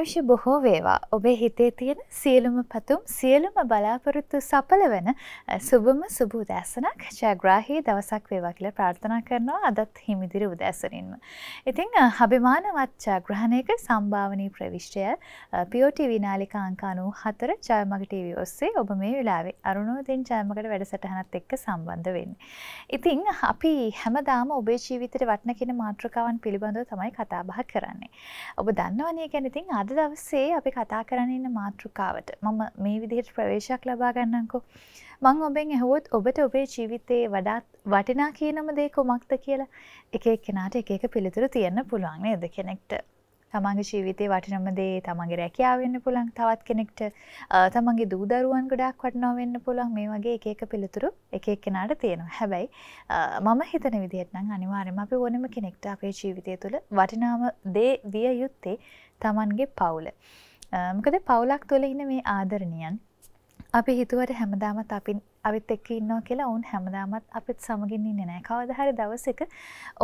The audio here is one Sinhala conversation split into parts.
ආයුෂ බොහෝ වේවා ඔබේ හිතේ තියෙන සියලුම පැතුම් සියලුම බලාපොරොත්තු සඵල වෙන සුබම සුබ උදෑසනක් ජයග්‍රාහී දවසක් වේවා කියලා ප්‍රාර්ථනා කරනවා අදත් හිමිදිරි උදෑසනින්ම. ඉතින් අභිමානවත් ජයග්‍රහණයක සම්භාවනී ප්‍රවිෂ්ටය PO TV නාලිකා අංක 94 ජයමග TV ඔස්සේ ඔබ මේ වෙලාවේ අරුණෝදෙන් ජයමගට වැඩසටහනත් එක්ක සම්බන්ධ වෙන්නේ. ඉතින් අපි හැමදාම ඔබේ ජීවිතේ වටන කියන මාතෘකාවන් පිළිබඳව තමයි කතා බහ කරන්නේ. ඔබ දන්නවනේ කියන්නේ ඉතින් අද අද දවස්සේ අපි කතා කරන්න ඉන්න මාතෘකාවට මම මේ විදිහට ප්‍රවේශයක් ලබා ගන්නකෝ මං ඔබෙන් ඇහුවොත් ඔබට ඔබේ ජීවිතයේ වඩාත් වටිනා කියනම දේ කොමක්ද කියලා එක එක්කෙනාට එක එක පිළිතුරු තියන්න පුළුවන් නේද කෙනෙක්ට තමන්ගේ ජීවිතේ වටිනම දේ තමන්ගේ රැකියාව වෙන්න පුළුවන් තවත් කෙනෙක්ට තමන්ගේ දූ දරුවන් ගොඩාක් වටිනවා වෙන්න පුළුවන් මේ වගේ එක එක පිළිතුරු එක එක්කෙනාට තියෙනවා. හැබැයි මම හිතන විදිහට නම් අනිවාර්යයෙන්ම අපි ඕනම කෙනෙක්ට අපේ ජීවිතය තුළ වටිනාම දේ විය යුත්තේ තමන්ගේ පවුල. මොකද පවුලක් තුළ ඉන්න මේ ආදරණයන් අපි හිතුවට හැමදාමත් අපින් අපිත් එක්ක ඉන්නවා කියලා ඔවුන් හැමදාමත් අපිත් සමගින් ඉන්නේ නැහැ. කවදා හරි දවසක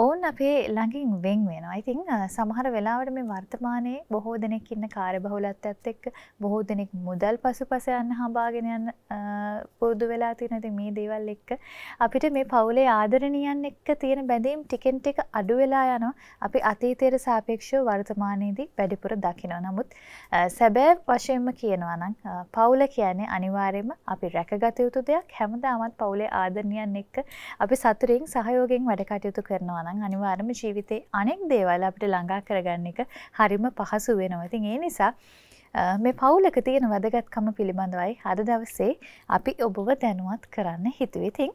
ඔවුන් අපේ ළඟින් වෙන් වෙනවා. ඉතින් සමහර වෙලාවට මේ වර්තමානයේ බොහෝ දෙනෙක් ඉන්න කාර්යබහුලත්වයත් එක්ක බොහෝ දෙනෙක් මුදල් පසුපස යන්න හඹාගෙන යන පුරුදු වෙලා තියෙන ඉතින් මේ දේවල් එක්ක අපිට මේ පවුලේ ආදරණීයන් එක්ක තියෙන බැඳීම් ටිකෙන් ටික අඩු වෙලා යනවා. අපි අතීතයට සාපේක්ෂව වර්තමානයේදී වැඩිපුර දකිනවා. නමුත් සැබෑ වශයෙන්ම කියනවා නම් පවුල කියන්නේ අනිවාර්යයෙන්ම අපි රැකගත යුතු දෙයක්. කාලයක් හැමදාමත් පවුලේ ආදරණියන් එක්ක අපි සතුරෙන් සහයෝගයෙන් වැඩ කටයුතු කරනවා නම් අනිවාර්යයෙන්ම ජීවිතේ අනෙක් දේවල් අපිට ළඟා කරගන්න එක හරිම පහසු වෙනවා. ඉතින් ඒ නිසා මේ පවුලක තියෙන වැදගත්කම පිළිබඳවයි හද දවසේ අපි ඔබව දැනුවත් කරන්න හිතුවතින්.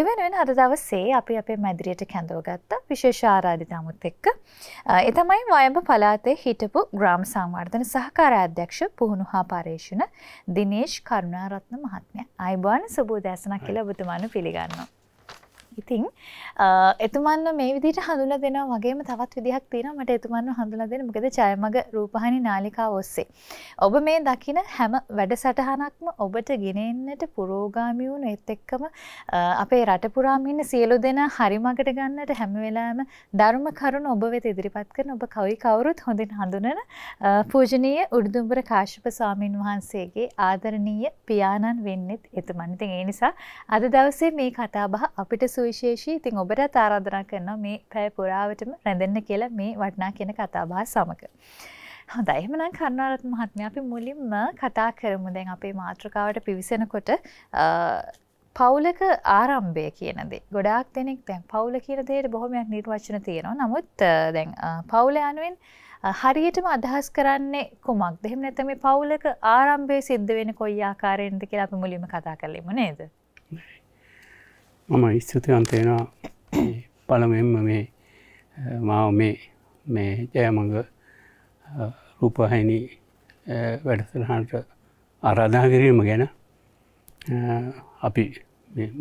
එවන් වෙන අද දවසේ අපි අපේ මැදිරියට කැඳෝගත්ත විශේෂාරාධිතාමුත් එක්ක. එතමයි වයඹ පලාතේ හිටපු ග්‍රාම් සංවර්ධන සහකාර අධ්‍යක්ෂ පුහුණු හා පර්ේෂණ දිනේශ් කරුණාරත්න මහත්මය අයිබාන සුබූ දැසනක් කියල බුතුමානු පිළිගන්නවා. ඉතිං එතුමන්න මේ විදිට හඳුල දෙෙන වගේම තවත් විදිහක් තියෙන මට එතුමන්න හඳුල දෙන මොකද ජයමග රූපහනි නාලිකා ඔස්සේ. ඔබ මේ දකින හැම වැඩ සටහනක්ම ඔබට ගෙනෙන්න්නට පුරෝගාමියුණු එත් එක්කම අපේ රටපුරාමින්න සියලු දෙෙන හරිමගට ගන්නට හැමවෙලාම ධර්ම කරුණ ඔබ වෙත ඉදිරිපත් කරන ඔබ කවි කවුරුත් හොඳින් හඳුනන පූජනීය උඩුදුම්බර කාශප ස්වාමීන් වහන්සේගේ ආදරණීය පියාණන් වෙන්නෙත් එතුමන්තින් ඒ නිසා අද දවසේ මේ කතාබහ අපිට සූ සුවිශේෂී ඉතින් ඔබටත් ආරාධනා කරනවා මේ පැය පුරාවටම රැඳෙන්න කියලා මේ වටිනා කියන කතාබහ සමග. හොඳයි එහෙමනම් කරුණාරත් මහත්මයා අපි මුලින්ම කතා කරමු දැන් අපේ මාතෘකාවට පිවිසෙනකොට පවුලක ආරම්භය කියන දේ. ගොඩාක් දෙනෙක් දැන් පවුල කියන දෙයට බොහොමයක් නිර්වචන තියෙනවා. නමුත් දැන් පවුල යනුවෙන් හරියටම අදහස් කරන්නේ කුමක්ද? එහෙම නැත්නම් මේ පවුලක ආරම්භය සිද්ධ වෙන්නේ කොයි ආකාරයෙන්ද කියලා අපි මුලින්ම කතා කරලිමු නේද? මම ස්තුතිවන්තයෙනවා පළමෙන්ම මේ මාව මේ මේ ජයමඟ රූපහැනි වැඩසටහන්ට අරාධා කිරීම ගැන අපි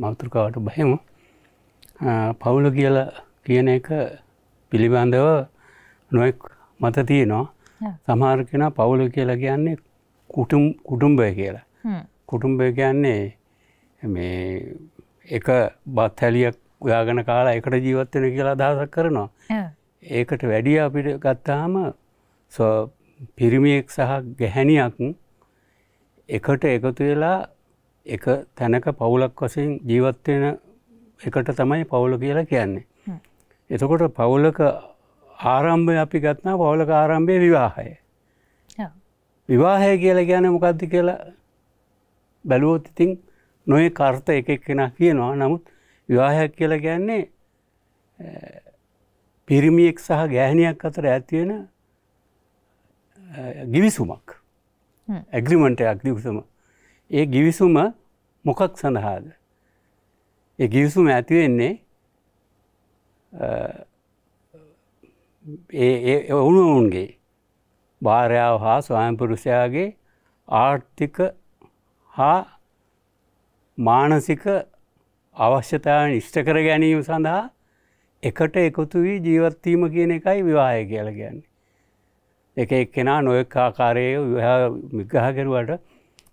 මෞතෘකාවට බහෙම පවුල කියල කියන එක පිළිබඳව නොෙක් මත තියනවා සමහරකෙන පවුල කියලා කියන්නේ කුටුම් කුටුම්බය කියලා කුටුම්බය කියන්නේ මේ එක බත්හැලියක් උයාගෙන කාලා එකට ජීවත්වෙන කියලා අදහසක් කරනවා. ඒකට වැඩිය අපිට ගත්තාම පිරිමියෙක් සහ ගැහැණියක් එකට එකතු වෙලා එක තැනක පවුලක් වසයෙන් ජීවත්වෙන එකට තමයි පවුල කියලා කියන්නේ. එතකොට පවුලක ආරම්භය අපි ගත්නා පවුලක ආරම්භය විවාහය. විවාහය කියලා ගැන මොකක්ද කියලා බැලුවොත් ඉතින් නොය කර්ථ එක කෙනා කියනවා නමුත් විවාහයක් කියලා ගැන්නේ පිරිමියෙක් සහ ගෑහනයක් අතර ඇතිවෙන ගිවිසුමක් ඇග්‍රිමන්ට අගිවිසුම ඒ ගිවිසුම මොකක් සඳහාද ඒ ගිවිසුම ඇතිවෙන්නේ ඒ ඔවුනවුන්ගේ භාරයාව හා ස්වයම්පුරුෂයාගේ ආර්ථික හා මානසික අවශ්‍යතාවන් ඉෂ්ට කර ගැනීම සඳහා එකට එකතු වී ජීවත්වීම කියන එකයි විවාහය කියල ගැන්නේ. එක එක්කෙනා නොයෙක් ආකාරය විග්‍රහකරුවට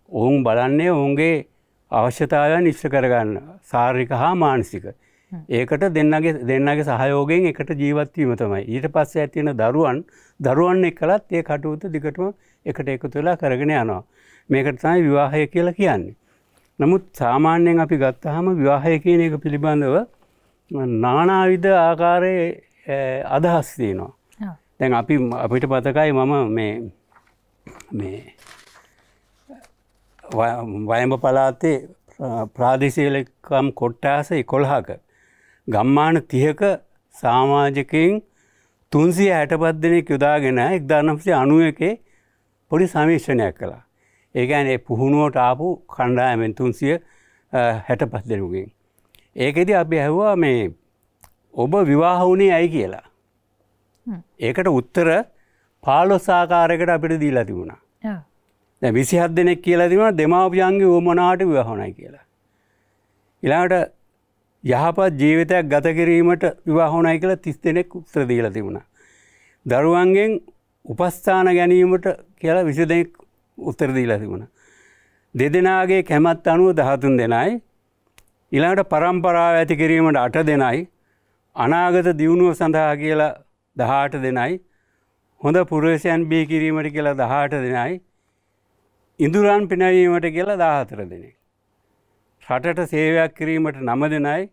ඔවුන් බලන්නේ ඔවුන්ගේ අවශ්‍යතාවයන් ඉෂ්ට කරගන්න සාර්ික හා මානසික. ඒකට දෙන්නගේ දෙන්නගේ සහයෝගෙන් එකට ජීවත්වීම තමයි ඊට පස්ස ඇතින දරුවන් දරුවන් එක් කලත් ඒ කටයුතු දිගටම එකට එකතුලා කරගෙන යනවා. මේකට තමයි විවාහය කියලා කියන්නේ. නමුත් සාමාන්‍යයෙන් අපි ගත්තහම විවාහය කියන එක පිළිබඳව නානාවිධ ආකාරය අදහස් තියෙනවා දැන් අපි අපිට පතකයි මම මේ මේ වයඹ පලාතේ ප්‍රාදේශීලකම් කොට්ටාස එකොළහක ගම්මාන තියක සාමාජකයෙන් තුන්සිය හැටපත් දෙනෙක් යොදාගෙන එක් දානම්සේ අනුව එකේ පොඩි සමීක්ෂණයක් කලා ඒකැන පුහුණුවට ආපු කණ්ඩායමෙන් තුන්සිය හැට පස් දෙනුගෙන්. ඒකෙද අපි ඇහවා මේ ඔබ විවාහවුණේ ඇයි කියලා. ඒකට උත්තර පාලොස්සාකාරකට අපිට දීලා තිබුණා. විසිහත් දෙනෙක් කියලා තිබුණ දෙමාපියන්ගේ ඕමනාට විවාහනයි කියලා. ඉලාට යහපත් ජීවිතයක් ගත කිරීමට විවාහොනයි කියලා තිස් දෙනෙක් උත්‍ර දීලා තිබුණා. දරුවන්ගෙන් උපස්ථාන ගැනීමට කියලා විසි දෙෙක් උත්තර දීලා තිබුණ. දෙදෙනගේ කැමත් අනුව දහතුන් දෙනයි ඉළඟට පරම්පරාව ඇති කිරීමට අට දෙනයි අනාගත දියුණුව සඳහා කියලා දහට දෙනයි හොඳ පුරේෂයන් බිහි කිරීමට කියලා දහට දෙනයි ඉඳුරන් පිනවීමට කියලා දාහතර දෙනෙ. රටට සේවයක් කිරීමට නම දෙනයි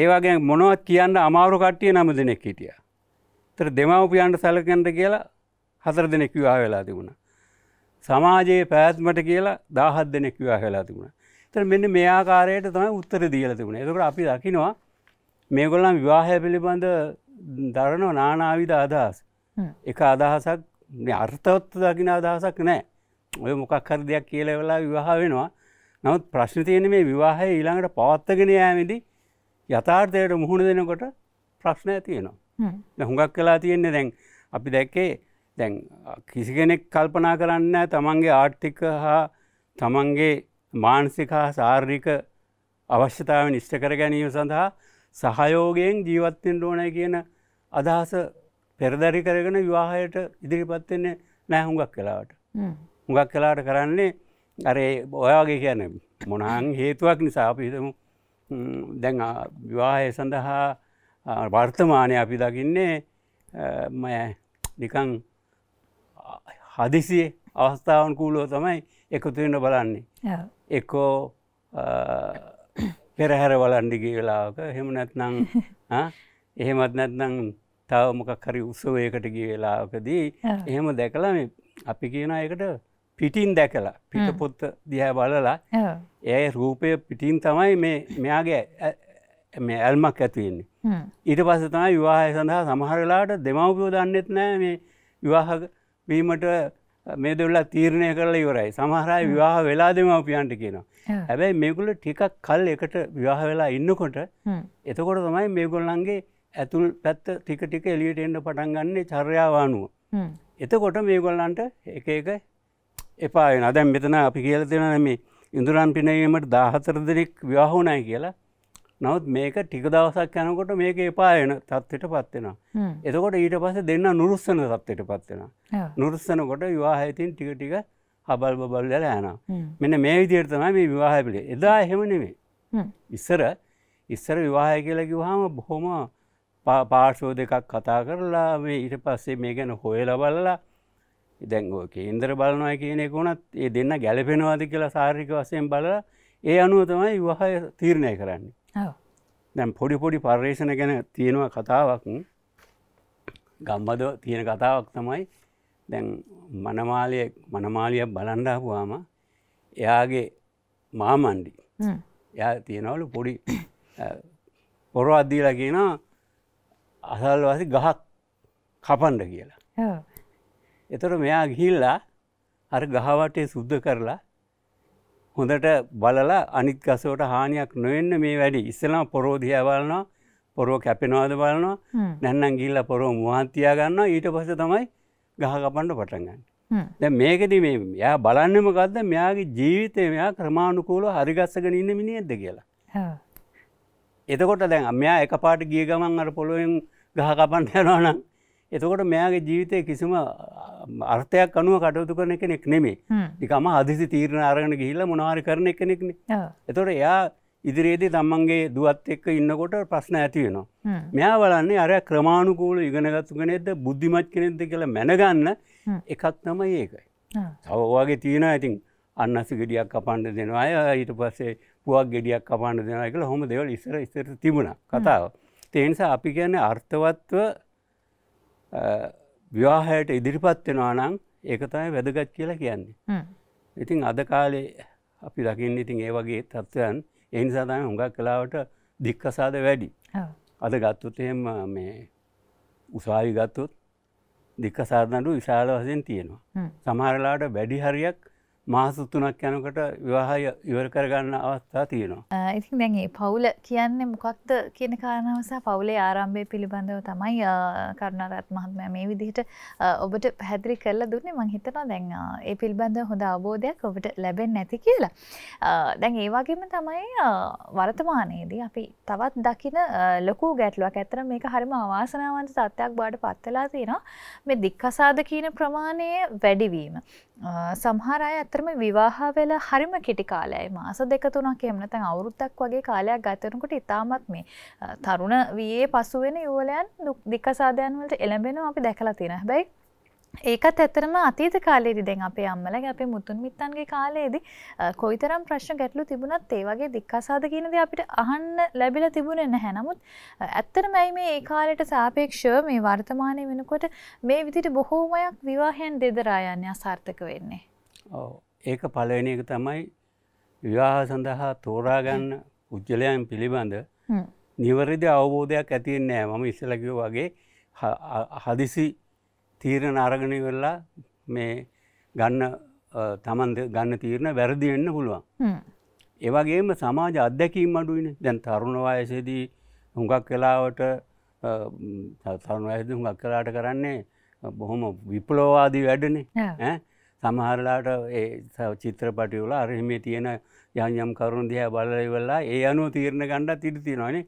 ඒවාගේ මොනවත් කියන්න අමාරු කට්ටිය නම දෙනෙක් හිටිය. තර දෙමවපියන්ට සැලකන්ට කියලා හතර දෙනෙක් විවාහ වෙලා තිබුණ. සමාජයේ පැත්මට කියලා දාහත් දෙනෙක් විවාහ වෙලා තිබුණ. තර මෙන්න මේ ආකාරයට තමයි උත්තර දීල තිබුණ එතකට අපි දකිනවා මේගොල්ලන් විවාහය පිළිබඳ දරනව නානාවිද අදහස් එක අදහසක් අර්ථවත්ත දකින අදහසක් නෑ ඔය මොකක් හර දෙයක් කියලා වෙලා විවාහ වෙනවා නමුත් ප්‍රශ්න තියෙන මේ විවාහය ඊළඟට පවත්තගෙන යෑමදි යථාර්ථයට මුහුණ දෙනකොට ප්‍රශ්නය තියෙනවා. හුඟක් කලා තියෙන්නේ දැන් අපි දැක්කේ දැන් කිසි කෙනෙක් කල්පනා කරන්න තමන්ගේ ආර්ථික හා තමන්ගේ මානසික හා සාර්ික අවශ්‍යතාවෙන් ඉෂ්ට කර ගැනීම සඳහා සහයෝගයෙන් ජීවත්තෙන් ඕනයි කියන අදහස පෙරදරි කරගෙන විවාහයට ඉදිරිපත්වෙන්නේ නෑ හුඟක් කලාවට. හුඟක් කලාට කරන්නේ අරේ ඔයාගේ කියන මොනහන් හේතුවක් නිසා අපි හිතමු දැන් විවාහය සඳහා වර්තමානය අපි දකින්නේ මය නිකං හදිසියේ අවස්ථාවන් කූලෝ තමයි එකතුවෙන්න බලන්නේ එක්කෝ පෙරහැර වලන්ඩිගේ වෙලාවක හෙම නැත්නං එහෙමත් නැත්නං තව මොකක් හරි උත්සවයකට ගිය වෙලාවකදී එහෙම දැකලා අපි කියන එකට පිටින් දැකලා පිට පොත්ත දිහැ බලලා ඒ රූපය පිටින් තමයි මේ මෙයාගේ මේ ඇල්මක් ඇතිවෙන්නේ ඊට පස්ස තමයි විවාහය සඳහා සමහරලාට දෙමවපියෝ දන්නෙත් නෑ මේ විවාහක වීමට මේ දෙවල්ලා තීරණය කරලා ඉවරයි සමහරය විවාහ වෙලා දෙමවපියන්ට කියනවා හැබැයි මේගුල ටිකක් කල් එකට විවාහ වෙලා ඉන්නකොට එතකොට තමයි මේගොල්ලන්ගේ ඇතුල් පැත්ත ටික ටික එලියට එන්න පටන් ගන්නේ චර්යාවානුව එතකොට මේගොල්ලන්ට එක එක එපායන අදැම් මෙතන අපි කියල දෙෙන මේ ඉඳුරන් පිනීමට දාහතර දෙනෙක් ව්‍යහෝනයි කියලා නවත් මේක ටික දවසක් යනකොට මේක එපායන තත්වට පත්වෙනවා. එතකොට ඊට පස දෙන්න නුරුස්සන තත්වට පත්වෙනවා. නුරුස්සනකොට විවාහයතින් ටික ටික හබල් බල්ල යන. මෙන්න මේ විදිර්තම මේ විවාහපිලි එදා එහෙම නෙමේ. ඉස්සර ඉස්සර විවාහය කියලකි හම බොහොම පාර්ශෝ දෙකක් කතා කරලා මේ ඊට පස්සේ මේ ගැන හොය ලබල්ලා ඉදැංගෝ කේන්දර බලනවා කියනෙකුනත් ඒ දෙන්න ගැලපෙනවාද කියලා සාර්ික වසයෙන් බලලා ඒ අනුව තමයි විවාහය තීරණය කරන්නේ. දැම් පොඩි පොඩි පර්යේෂණ ගැන තියෙනවා කතාවක් ගම්බද තියෙන කතාවක් තමයි දැන් මනමාලය මනමාලියක් බලන්ඩාපුවාම එයාගේ මාමණ්ඩි එයා තියෙනවලු පොඩි පොර අද්දීලගෙන අසල්වාසි ගහක් කපන්ඩ කියලා එතොට මෙයා ගිහිල්ලා අර ගහවටේ සුද්ධ කරලා හොඳට බලලා අනිත් ගසවට හානියක් නොවෙන්න මේ වැඩි ඉස්සලා පොරෝධය බලනවා පොරෝ කැපෙනවාද බලනවා නැන්නම් ගිල්ල පොරෝ මහන්තියා ගන්නවා ඊට පස තමයි ගහකපන්ඩ පටන්ගන්න. දැ මේකද මේ යා බලන්නම ගත්ද මෙයාගේ ජීවිතය මෙයා ක්‍රමාණුකූලෝ හරිගස්සගෙන ඉන්න මිනිෙද්ද කියලා. එතකොට දැන් මෙයා එක පාට ගිය ගමන් අර පොළුවෙන් ගහකපන්න යනවනම් එතකොට මෙයාගේ ජීවිතය කිසිම අර්ථයක් අනුව කටයුතු කරන කෙනෙක් නෙමේ නිකම හදිසි තීරණ අරගෙන ගිහිල්ල මොනවාරි කරන කෙනෙක්න එතොට එයා ඉදිරියේදී තමන්ගේ දුවත් එක්ක ඉන්නකොට ප්‍රශ්න ඇතිවෙනවා. මෙයා වලන්නේ අර ක්‍රමාණුකූල ඉගෙනගත්තු කෙනෙක්ද බුද්ධිමත් කෙනෙක්ද කියලා මැනගන්න එකක් තමයි ඒකයි. තවවාගේ තියෙන ඉතින් අන්නස ගෙඩියක් කපන්න දෙනවා අය ඊට පස්සේ පුවක් ගෙඩියක් කපන්න දෙනවා කියලා හොම දෙවල් ඉස්සර ඉස්සර තිබුණ කතාව. තේනිසා අපි කියන්නේ අර්ථවත්ව විවාහයට ඉදිරිපත් වෙනවා නම් ඒක තමයි වැදගත් කියලා කියන්නේ. ඉතින් අද කාලේ අපි දකින්න ඉතින් ඒ වගේ තත්ත්වයන් ඒ නිසා තමයි හුඟක් කලාවට දික්කසාද වැඩි. අද ගත්තොත් එහෙම මේ උසාවි ගත්තොත් දික්කසාද නඩු විශාල වශයෙන් තියෙනවා. සමහර වෙලාවට වැඩි හරියක් මාසතුනක් යනකට විවාහය ඉවර කරගන්න අවස්ථා තියෙනවා. ඉතින් දැන් ඒ පවුල කියන්නේ මොකක්ද කියන කාරණාව සහ පවුලේ ආරම්භය පිළිබඳව තමයි කරුණාරත් මහත්මයා මේ විදිහට ඔබට පැහැදිලි කරලා දුන්නේ. මම හිතනවා දැන් ඒ පිළිබඳව හොඳ අවබෝධයක් ඔබට ලැබෙන්නේ නැති කියලා. දැන් ඒ වගේම තමයි වර්තමානයේදී අපි තවත් දකින ලොකු ගැටලුවක්. ඇත්තට මේක හරිම අවාසනාවන්ත තත්ත්වයක් බවට පත් වෙලා තියෙනවා. මේ දික්කසාද කියන ප්‍රමාණය වැඩිවීම. සමහර අය ඇත්තරම විවාහ වෙලා හරිම කෙටි කාලයයි මාස දෙක තුනක් එහෙම නැත්නම් අවුරුද්දක් වගේ කාලයක් ගත වෙනකොට ඉතාමත් මේ තරුණ වියේ පසු වෙන යුවලයන් දුක් දික්කසාදයන් වලට එළඹෙනවා අපි දැකලා තියෙනවා. හැබැයි ඒකත් ඇත්තරම අතීත කාලයේදී දැන් අපේ අම්මලගේ අපේ මුතුන් මිත්තන්ගේ කාලයේදී කොයිතරම් ප්‍රශ්න ගැටලු තිබුණත් ඒ වගේ දික්කසාද කියන දේ අපිට අහන්න ලැබිලා තිබුණේ නැහැ. නමුත් ඇත්තටම ඇයි මේ ඒ කාලයට සාපේක්ෂව මේ වර්තමානයේ වෙනකොට මේ විදිහට බොහෝමයක් විවාහයන් දෙදරා යන්නේ අසාර්ථක වෙන්නේ. ඔව්. ඒක පලවෙනි එක තමයි විවාහ සඳහා තෝරාගන්න පුද්ගලයන් පිළිබඳ නිවරදි අවබෝධයක් ඇතිවෙන්නේ මම ඉස්සලකිව වගේ හදිසි තීරණ අරගණය වෙල්ලා මේ ගන්න තමන්ද ගන්න තීරණ වැරදි වෙන්න පුළුවන්. ඒවගේම සමාජ අත්දැකීම් අඩුවන දැන් තරුණ වයසේදී හුඟක් කලාවට තරුණ වයද හුඟක් කලාට කරන්නේ බොහොම විප්ලෝවාදී වැඩනේ සමහරලාට ඒ චිත්‍රපටියවල අරහෙම තියෙන යම් කරුණු දිහා බලවෙල්ලා ඒ අනුව තීරණ ගණ්ඩා තිරිතිනවානේ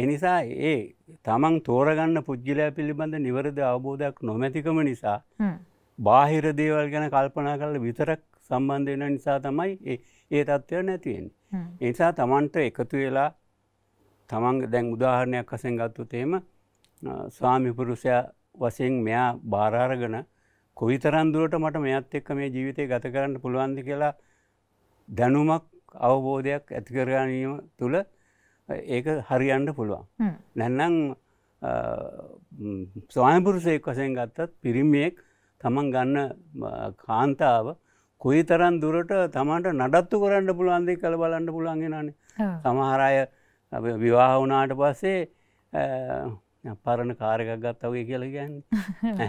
ඒ නිසා ඒ තමන් තෝරගන්න පුද්ගලයා පිළිබඳ නිවරද අවබෝධයක් නොමැතිකම නිසා බාහිර දේවල් ගැන කල්පනා කරල විතරක් සම්බන්ධ වෙන නිසා තමයි ඒ තත්ත්වය නැතිවෙන්. නිසා තමන්ට එකතු වෙලා තමන් දැන් උදාහරණයක් අසෙන් ගත්තුතේම ස්වාමිපුරුෂය වසයෙන් මෙයා භාරාරගන කොයි තරන්දුරට මට මෙයත් එක්ක මේ ජීවිතය ගත කරන්න පුළුවන්ද කියලා දැනුමක් අවබෝධයක් ඇතිකරගනීම තුළ ඒක හරියන්න පුළුවන්. නැන්නම් ස්වායපුරුසයෙක් වසයෙන් ගත්තත් පිරිමියෙක් තමන් ගන්න කාන්තාව කොයි තරන් දුරට තමන්ට නඩත්තු කරන්න පුළුවන්දෙ කළ බලන්න පුළුවන්ගෙනනේ සමහරය විවාහ වනාට පස්සේ පරණ කාරකක් ගත්තවගේ කියලගන්න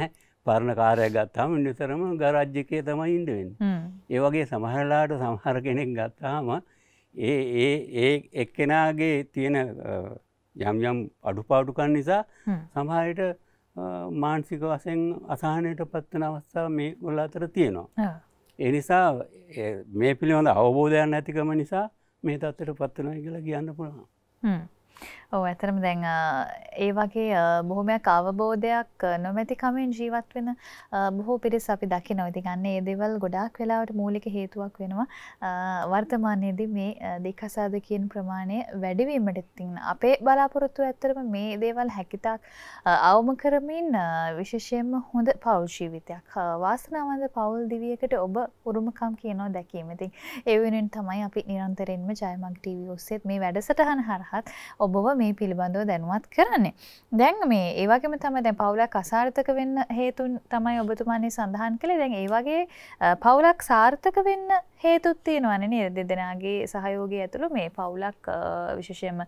පරණ කාරය ගත්තාම නිතරම ගරජ්ජකය තමයි ඉන්ඩුවෙන්. ඒවගේ සමහරලාට සමහර කෙනෙක් ගත්තාම ඒ ඒ ඒ එක්කෙනාගේ තියෙන යම්යම් අඩුපාඩුකන් නිසා සමහරයට මාන්සික වසයෙන් අසාහනයට පත්වන අවස්ථාව මේ ගොල්ල අතර තියෙනවා. එනිසා මේ පිළිබඳ අවබෝධයන් ඇතිකම නිසා මේ තත්තට පත්වනයි කියලා කියන්න පුළුවන්. ඔව ඇතරම දැන් ඒ වගේ බොහොමයක් අවබෝධයක් නොමැතිකමෙන් ජීවත් වෙන බොහෝ පිරිස් අපි දකි නොවති ගන්න ඒ දෙවල් ගොඩාක් වෙලාවට මූලික හේතුවක් වෙනවා වර්තමානයේදී මේ දෙකසාධකයෙන් ප්‍රමාණය වැඩිවීමට තින්න අපේ බලාපොරොත්තු ඇත්තරම මේ දේවල් හැකිතාක් අවම කරමින් විශේෂයෙන්ම හොඳ පෞල්ජීවිතයක් වාසනාවන්ද පවුල් දිවියකට ඔබ උරුමකම් කියනෝ දැකීමති එවෙනෙන් තමයි අපි නිරන්තරෙන්ම ජයමක් ටීවි ඔස්සෙත් මේ වැඩසටහන හරහත් ඔබව මේ පිළිබඳව දැනුවත් කරන්නේ. දැන් මේ ඒවගේම තම දැ පවුලක් අසාර්ථක වෙන්න හේතුන් තමයි ඔබතුමාන්නේ සඳහන් කළේ දැන් ඒවගේ පවුලක් සාර්ථක වෙන්න හේතුත් තියෙනවන නිර දෙදෙනගේ සහයෝගය ඇතුළු මේ පවුලක් විශෂයම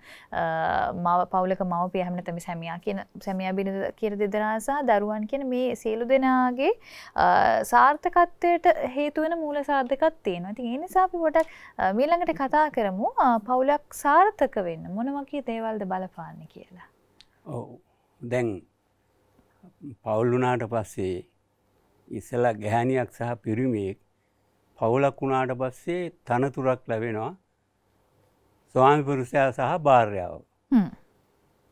මව පවුලක මව පියහමන තම සැමියා කියන සැමිය බිනි කියර දෙදෙනසා දරුවන් කියන මේ සියලු දෙනාගේ සාර්ථකත්වයට හේතුවන මූල සාර්ථකත් තියෙනවා ති එනිසාපි ගොටක් මීළඟට කතා කරමු පවුලක් සාර්ථක වෙන්න මොනවකී දේවල්ද බලපාන්න කියලා. ඔවු දැන් පවුල්ලුනාට පස්සේ ඉස්සලා ගැහැනියක් සහ පිරිමියෙක් පවුලක් වුණාට පස්සේ තනතුරක් ලැබෙනවා ස්වාමිපුරුෂයා සහ භාර්යාව.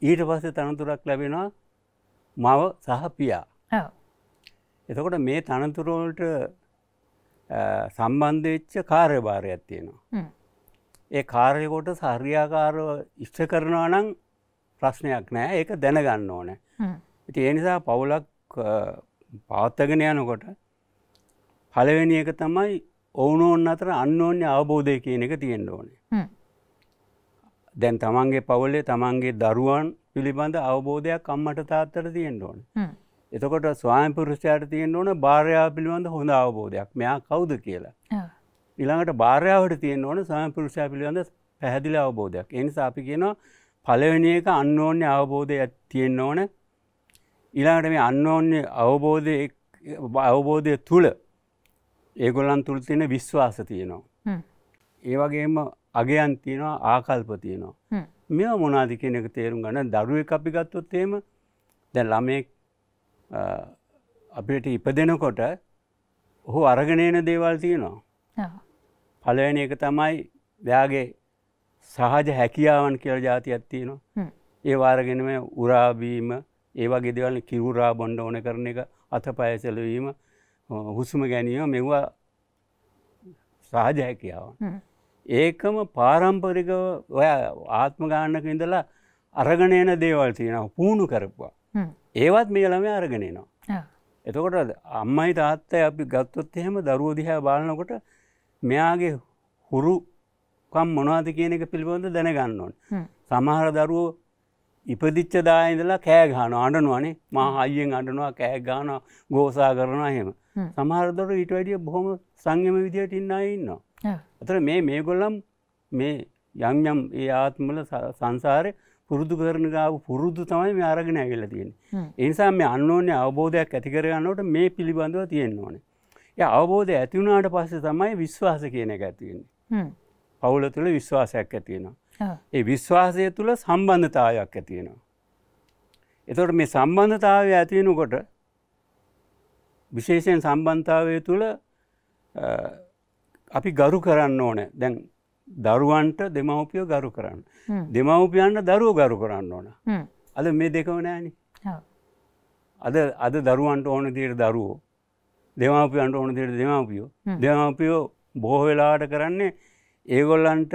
ඊට පස්සේ තනතුරක් ලැබෙනවා මව සහ පියා. එතකොට මේ තනතුරෝලට සම්බන්ධවෙච්ච කාර්යභාරයක් තියෙනවා. ඒ කාර්යකොට සහරියාකාරව ඉෂ්ට කරනවා නම් ප්‍රශ්නයක් නෑ ඒක දැනගන්න ඕන. ඉති එනිසා පවුලක් පාත්තගෙන යනකොට පලවෙනි එක තමයි ඔවුනෝන් අතර අන්නෝන්‍ය අවබෝධය කියන එක තියෙන්න්න ඕනේ. දැන් තමන්ගේ පවුලේ තමන්ගේ දරුවන් පිළිබඳ අවබෝධයක් අම්මට තාත්තර තියෙන්න්න ඕන. එතකොට ස්වායන් පුරුෂයාට තියෙන්න්න ඕන භාරයා පිළිබඳ හොඳ අවබෝධයක් මෙයා කවුද කියලා. ඉළඟට භාරයාවට තියෙන්න්න ඕන ස්වායන් පුරුෂයා පිළිබඳ පැහැදිල අවබෝධයක්. එනිසා අපි කියනවා පලවෙනි එක අන්නෝන්‍ය අවබෝධය තියෙන්න්න ඕන ඉලාට මේ අන්නෝන්‍ය අවබෝධය අවබෝධය තුළ ඒගොල්ලන් තුළ තියෙන විශ්වාස තියෙනවා. ඒවගේම අගයන් තියෙනවා ආකල්ප තියෙනවා. මෙ මොනාදි කියන එක තේරුම් ගන්න දරුව අපි ගත්තොත්තේම දැ ළමෙක් අපිට ඉපදෙනකොට ඔහු අරගනයන දේවල් තියෙනවා. පලවෙන එක තමයි දයාගේ සහජ හැකියාවන් කියල ජාතියක් තියෙනවා. ඒ වාරගෙනම උරාබීම ඒවා ගෙදවල කිවුරා බොන්්ඩ ඕන කරන එක අත පයසලවීම හුස්ම ගැනීම මෙවා සහජ හැකියාව. ඒකම පාරම්පරික ඔය ආත්ම ගාන්නක ඉඳලා අරගෙන එන දේවල් තියෙනවා පූුණු කරපුවා. ඒවත් මේ ළම අරගෙනනවා. එතකොට අම්මයි තාත්තයි අපි ගත්තොත් එහෙම දරුව දිහා බලනකොට මෙයාගේ හුරුකම් මොනවාද කියන එක පිළිබඳ දැනගන්න ඕන. සමහර දරුවෝ ඉපදිච්ච දායඉඳලා කෑගාන අඩනුවනේ මහ අයියෙන් අඩනවා කෑගාන ගෝසා කරනවා හෙම. සමහරදොට ඊට වැඩිය බොහොම සංයම විදිහට ඉන්න ඉන්නවා. අතර මේ මේ ගොල්ලම් මේ යම් යම් ඒ ආත්මල සංසාරය පුරුදු කරන ගාව පුරුදු තමයි මේ අරගෙන ඇගල තියෙන. එනිසා මේ අන්නෝන්‍ය අවබෝධයක් ඇතිකරගන්නට මේ පිළිබඳව තියෙන්න්න ඕන. ය අවබෝධ ඇතිවුණට පස්සේ තමයි විශ්වාස කියන එක ඇතිවෙන්නේ. පවුල තුළ විශ්වාසයක් ඇතියෙනවා. ඒ විශ්වාසය තුළ සම්බන්ධතාවයක් ඇතියෙනවා. එතොට මේ සම්බන්ධතාවය ඇතියෙනකොට විශේෂයෙන් සම්බන්ධාවය තුළ අපි ගරු කරන්න ඕන දැන් දරුවන්ට දෙමවපියෝ ගරු කරන්න. දෙමවපියන්න දරුව ගරු කරන්න ඕන. අද මේ දෙකව නෑන. අද අද දරුවන්ට ඕන දියට දරුවෝ. දෙමවපියන්ට ඕන දියට දෙමවපියෝ. දෙමවපියෝ බොහෝ වෙලාට කරන්නේ ඒගොල්ලන්ට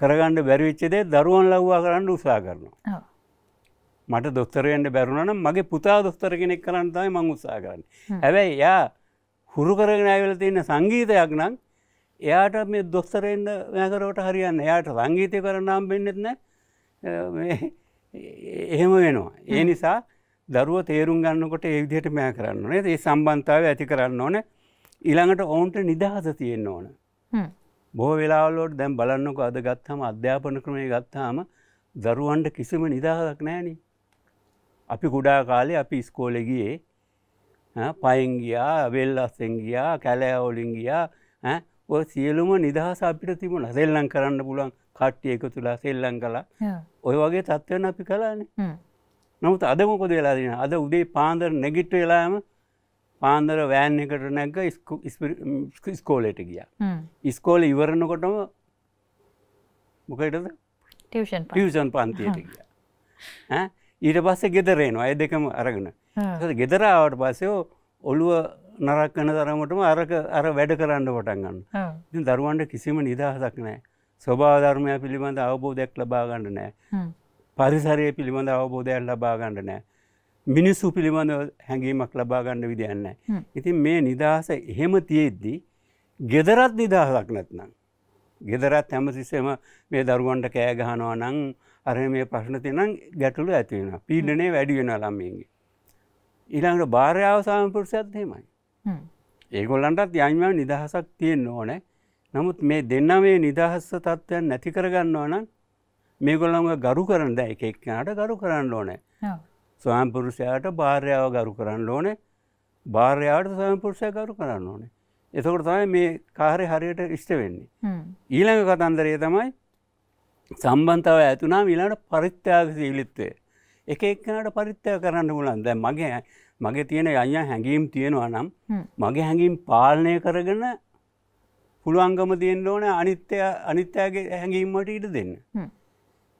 කරගන්න බැරිවිච්චදේ දරුවන් ලව්වා කරන්න උසා කරනවා. මට දොස්තරයන්ට බැරුණනම් මගේ පුතා දොස්තර කෙනෙක් කරන්නතයි මං උත්සා කරන්න. හැබැයි යා හුරු කරගෙන ඇවිල තියන්න සංගීතයක් නම් එයාට මේ දොස්තරෙන්ට වැකරවට හරියන්න එයාට සංගීතය කරනම් පෙන්නෙත් නෑ එහෙම වෙනවා. ඒ නිසා දරුව තේරුම් ගන්නකොට ඒ විදිහට මෑ කරන්න ඕනේ ඒ සම්බන්ධාව ඇති කරන්න ඕන ඊළඟට ඔවුන්ට නිදහස තියෙන්න ඕන. බොහ වෙලාවලෝට දැම් බලන්නක අද ගත්හම අධ්‍යාපන ක්‍රමය ගත්තාම දරුවන්ට කිසිම නිදහදක් නෑනේ අපි කුඩා කාලේ අපි ස්කෝලෙගියේ පයිංගියා වෙල් අස්සෙන්ගියා කැලෑවලින්ගියා ඔ සියලුම නිදහස අපිට තිබුණ සෙල්ලං කරන්න පුලන් කට්ටිය එක තුලා සෙල්ලං කලා ඔය වගේ තත්ත්වන අපි කලානේ නමුත් අදමකොද වෙලා දෙෙන අද උදේ පාන්දර නැගිට්ට වෙලාම පාන්දර වෑන් එකට නැග ස්කෝලට ගිය ඉස්කෝල ඉවරණකොටම මොකටද ටියෂන් පන්තියට ගිය ඊට පස්සේ ගෙදරේනවා අය දෙකම අරගෙන ගෙදරාවට පස්සයෝ ඔළුව නරක්කන තරමටම අරක අර වැඩ කරන්න පටන්ගන්න ති දරුවන්ට කිසිම නිදහසක් නෑ ස්වභාධර්මය පිළිබඳ අවබෝධයක් ලබාගන්න නෑ පරිසරය පිළිබඳ අවබෝධයක් ලබාගන්න නෑ මිනිස්සු පිළිබඳ හැඟීමක් ලබාගන්න විදියන්න ඉතින් මේ නිදහස එහෙම තියෙද්දී ගෙදරත් නිදහසක් නැත්නම් ගෙදරත් හැමතිස්සම මේ දරුවන්ට කෑගහනවා නං අර මේ ප්‍රශ්න තියනම් ගැටලු ඇතිවෙන පීඩනේ වැඩිවෙන ළම්මයගේ. ඉළඟට භාරයාව සාමපුරසයක්ත් හෙමයි. ඒගොල්ලන්ටත් යන්ම නිදහසක් තියෙන් ඕනෑ නමුත් මේ දෙන්න මේ නිදහස්ස තත්ත්වයන් නැති කරගන්නවා නම් මේගොල්ලම ගරු කරන්න එක එක්කනට ගරු කරන්න ඕනෑ ස්වාම්පුරුෂයාට භාරයාව ගරු කරන්න ඕනේ භාරයාට ස්වයම්පුරුෂය ගරු කරන්න ඕනේ එතකොට තමයි මේ කාරය හරියට ඉෂ්ට වෙන්නේ ඊළඟ කතන්දරය තමයි සම්බන්තාව ඇතුනා මිලාට පරිත්‍යාග සීලිත්වය. එක එක්කනට පරිත්‍යා කරන්න පුලන් දැ මගේ මගේ තියෙන අය හැඟීම් තියෙනවා නම් මගේ හැඟීම් පාලනය කරගෙන පුළුවන්ගම තියෙන් ඕන අනිත්‍ය අනිත්‍යයාගේ හැඟීම්මට ඉට දෙන්න.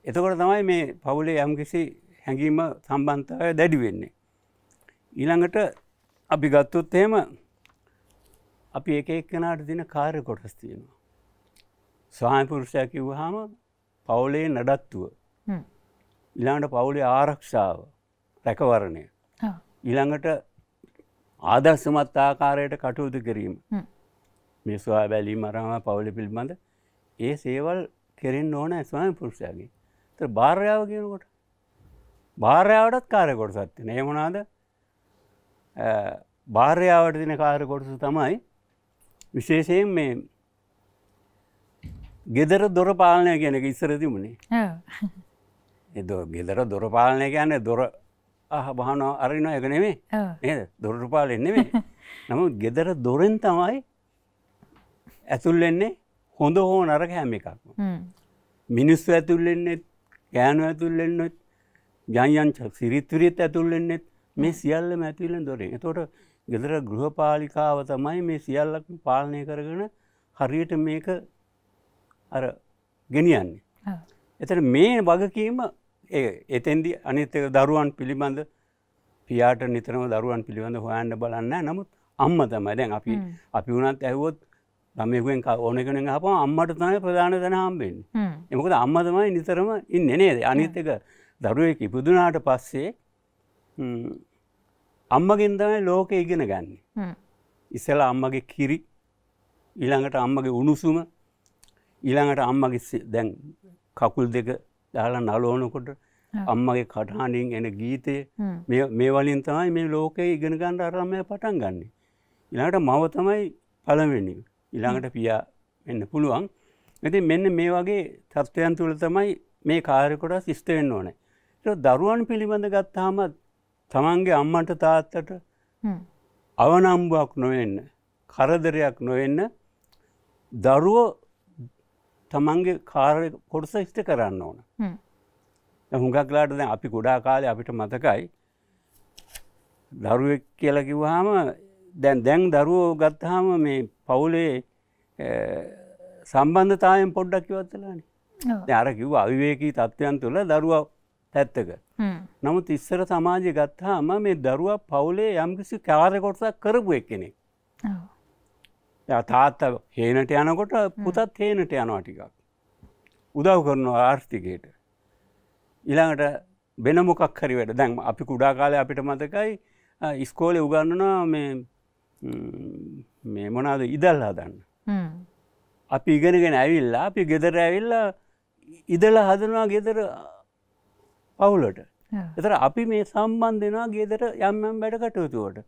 එතකොට තමයි මේ පවුලේ යම්කිසි හැඟීම සම්බන්තාව දැඩි වෙන්නේ. ඊළඟට අපි ගත්තුත් එහෙම අපි එක එක්කනාට දින කාර්ය කොටස් තියෙනවා. ස්වාමපුරුෂය කිව්වහම පවුලේ නඩත්තුව ඉළඟට පවුලේ ආරක්ෂාව රැකවරණය ඉළඟට ආදර්ශමත් ආකාරයට කටයුතු කිරීම මිස්වා බැලී මරම පවුලි පිල්බඳ ඒ සේවල් කෙරෙන් ඕන ඇස්වාම පුරුෂයාගේ ත භාර්යාව කියනකොට භාර්යාවටත් කාරකොට සත්ති නේමනාද භාර්යාවට දින කාරකොටසු තමයි විශේෂයෙන් මේ ගෙදර දොරපාලනය ගැන එක ඉස්සරතිමුණේ ගෙදර දොරපාලනය ගැන දොර අහබහනෝ අරින එක නෙවේ ඒ දොරටුපාල එන්නෙවේ නමුත් ගෙදර දොරෙන් තමයි ඇතුල්ලෙන්නේ හොඳ හෝ නරක හැම එකක් මිනිස්සු ඇතුල්ලෙන්නෙත් ගෑනු ඇතුල්ලෙන්න්නොත් ජයන්ච සිරිතුරිත් ඇතුල්ලෙන්නෙත් මේ සියල්ල මැතිවලෙන් දොරින් තොට ගෙදර ගෘහපාලිකාව තමයි මේ සියල්ලක් පාලනය කරගෙන හරියට මේක අර ගෙනියන්නේ. එතට මේ වගකීම එතෙන්දි අනිතක දරුවන් පිළිබඳ පියාට නිතරම දරුවන් පිළිබඳ හොයන්න බලන්න නමුත් අම්ම තමයි දැන් අපි අපි වුණත් ඇහවොත් දමයකුවෙන් ඕනකන හප අම්මට තමයි ප්‍රධාන තැන හම්බෙන්නේ එමකද අම්ම තමයි නිතරම ඉන්න නේද අනිත්තක දරුවෙක් ඉපදුනාට පස්සේ අම්මගෙන් තමයි ලෝක ඉගෙන ගන්න ඉස්සලා අම්මගේ කිරි ඊළඟට අම්මගේ උණුසුම ඊළඟට අම්මගේ දැන් කකුල් දෙක දාලා නලෝනකොට අම්මගේ කටහනින් එන ගීතය මේ වලින් තමයි මේ ලෝකයේ ඉගෙන ගන්න අරමය පටන් ගන්නේ. ඉළඟට මව තමයි පළවෙනි ඉළඟට පියා එන්න පුළුවන් ඇති මෙන්න මේ වගේ තත්ත්වයන් තුළ තමයි මේ කාරකොට සිිස්තවෙන්න ඕනෑ. දරුවන් පිළිබඳ ගත්තාම තමන්ගේ අම්මට තාත්තට අවනම්බුවක් නොවෙන්න කරදරයක් නොවෙන්න දරුවෝ තමන්ගේ කාර කොටස ඉෂ්ට කරන්න ඕන හුඟක්ලාට දැ අපි ගොඩා කාලය අපිට මතකයි දරුවෙක් කියලකිවහාම දැන් දැන් දරුවෝ ගත්හාම මේ පවුලේ සම්බන්ධතායෙන් පොඩ්ඩක් ඉවත්තලානේ අර කිව් අවිවේකී තත්ත්වයන් තුළ දරුවා පැත්තක නමුත් ඉස්සර සමාජය ගත්හාම මේ දරුවා පවුලේ යම්කිසි කාරකොටසක් කරපු එක්කෙනෙක් තාත්ත හේනට යනකොට පුතත් හේනට යනවා ටිකක්. උදව් කරනවා ආර්ථිකයට. ඉළඟට බෙන මොකක් හරි වැඩ දැන් අපි කුඩා කාලය අපිට මතකයි ඉස්කෝලය උගන්නනා මේ මොනාද ඉදල්ලා දන්න. අපි ඉගෙනගෙන ඇවිල්ලා අපි ගෙදර ඇවිල්ලා ඉදල හදනවා ගෙදර පවුලට. එතර අපි මේ සම්බන්ධනා ගෙදර යම්යම් වැඩ කටයුතුවට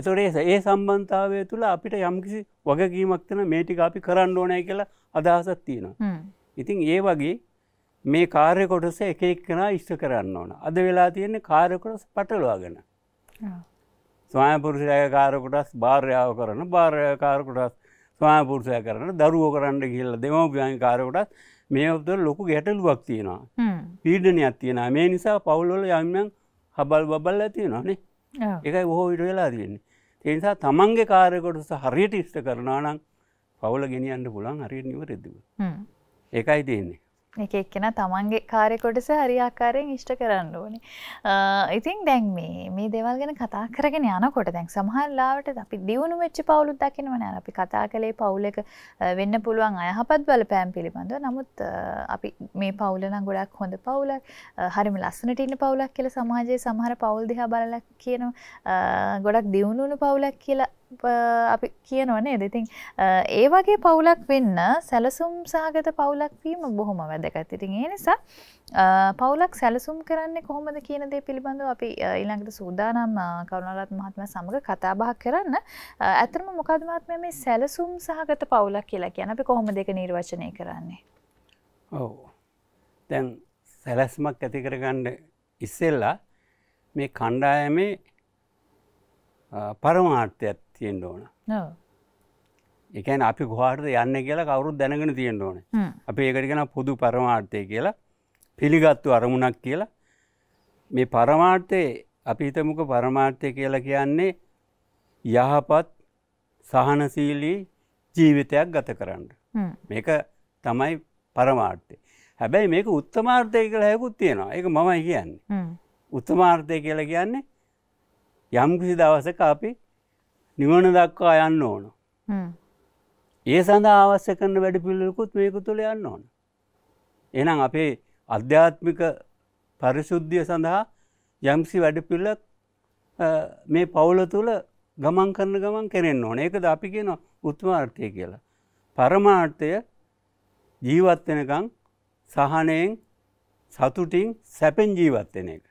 එතොට ඒ සම්බන්ධාවය තුළ අපිට යම්කිසි වගකීමක්තන මේටික අපි කරන්න ඕනෑ කියලා අදහසත් තියෙනවා. ඉතින් ඒ වගේ මේ කාර්ය කොටස එක එක්කෙනා ඉෂ්ට කරන්න ඕන. අද වෙලා තියෙන්නේ කාර්යකොටස් පටලවාගෙන. ස්වායපුරුෂය කාරකොටස් භාර්යාව කරන භාර්ය කාරකොටස් ස්වායපුරුෂය කරන දරුව කරන්න කියල්ල දෙමවපියන් කාරකොටත් මේ ඔබතුර ලොකු ගැටලුවක් තියෙනවා. පීඩනයක් තියෙන මේ නිසා පවුල්ලොල යම්යන් හබල් බබල් ඇතියෙනනේ. එකයි බොහෝ විට වෙලා තියෙන්නේ ඒනිසා තමන්ගේ කාරකොටස හරියට ඉෂ්ට කරනා නම් පවුල ගෙනියන්න පුළන් හරියට නිවරෙදව ඒකයි තියන්නේ එක එක්කෙන තමන්ගේ කාරයකොටස හරිආකාරයෙන් ඉෂ්ට කරන්න ඕනි. ඉතින් දැන් මේ මේ දෙවල් ගැන කතා කරගෙන යනකොට දැන් සමහල්ලාවට අපි දියුණු වෙච්චි පවුලුත් දකිනවන අපි කතා කළේ පවුල එක වෙන්න පුළුවන් අයහපත් බලපෑම් පිළිබඳව නමුත් අපි මේ පවුලන ගොඩක් හොඳ පවුලක් හරිම ලස්සනට ඉන්න පවුලක් කියල සමාජයේ සමහර පවුල් දිහා බලලක් කියන ගොඩක් දියුණුණු පවුලක් කියලා අපි කියනවනේ දෙතින් ඒ වගේ පවුලක් වෙන්න සැලසුම් සහගත පවුලක් වීම බොහොම වැදගත් ඉතින් ඒ නිසා පවුලක් සැලසුම් කරන්නේ කොහොමද කියන දේ පිළිබඳව අපි ඊළඟට සූදානම් කරුණාලත් මහත්මයා සමග කතා බහ කරන්න ඇත්තටම මොකද මහත්මයා මේ සැලසුම් සහගත පවුලක් කියලා කියන්නේ අපි කොහොමද ඒක නිර්වචනය කරන්නේ ඔව් දැන් සැලැස්මක් ඇති කරගන්න ඉස්සෙල්ලා මේ කණ්ඩායමේ පරමාර්ථයත් තියෙන්ට ඕන එකන් අපි ගොහට යන්න කියලා කවරුත් දැනගෙන තියෙන්ට ඕන අප ඒකටිගෙන පුදු පරමාර්ථය කියලා පිළිගත්තු අරමුණක් කියලා මේ පරමාර්ථය අපි හිතමුක පරමාර්ථය කියලා කියන්නේ යහපත් සහනසීලී ජීවිතයක් ගත කරන්න. මේක තමයි පරමාර්ථය. හැබැයි මේක උත්තමාර්ථය කියලා හැකුත් තියෙනවා එක මමයි කියන්නේ. උත්තමාර්ථය කියලා කියන්නේ යම් කිසි දවසක අපි නිවන දක්වා යන්න ඕන ඒ සඳහා අවශ්‍ය කරන වැඩ පිල්ලකුත් මේක තුළ යන්න ඕන එනම් අපේ අධ්‍යාත්මික පරිශුද්ධිය සඳහා යම්සි වැඩ පිල්ලක් මේ පවුල තුළ ගමන් කරන ගමන් කරෙන්න්න ඕන ඒකද අපි කියන උත්මාර්ථය කියලා. පරමාර්ථය ජීවත්වෙනකං සහනයෙන් සතුටින් සැපෙන් ජීවත්වෙන එක.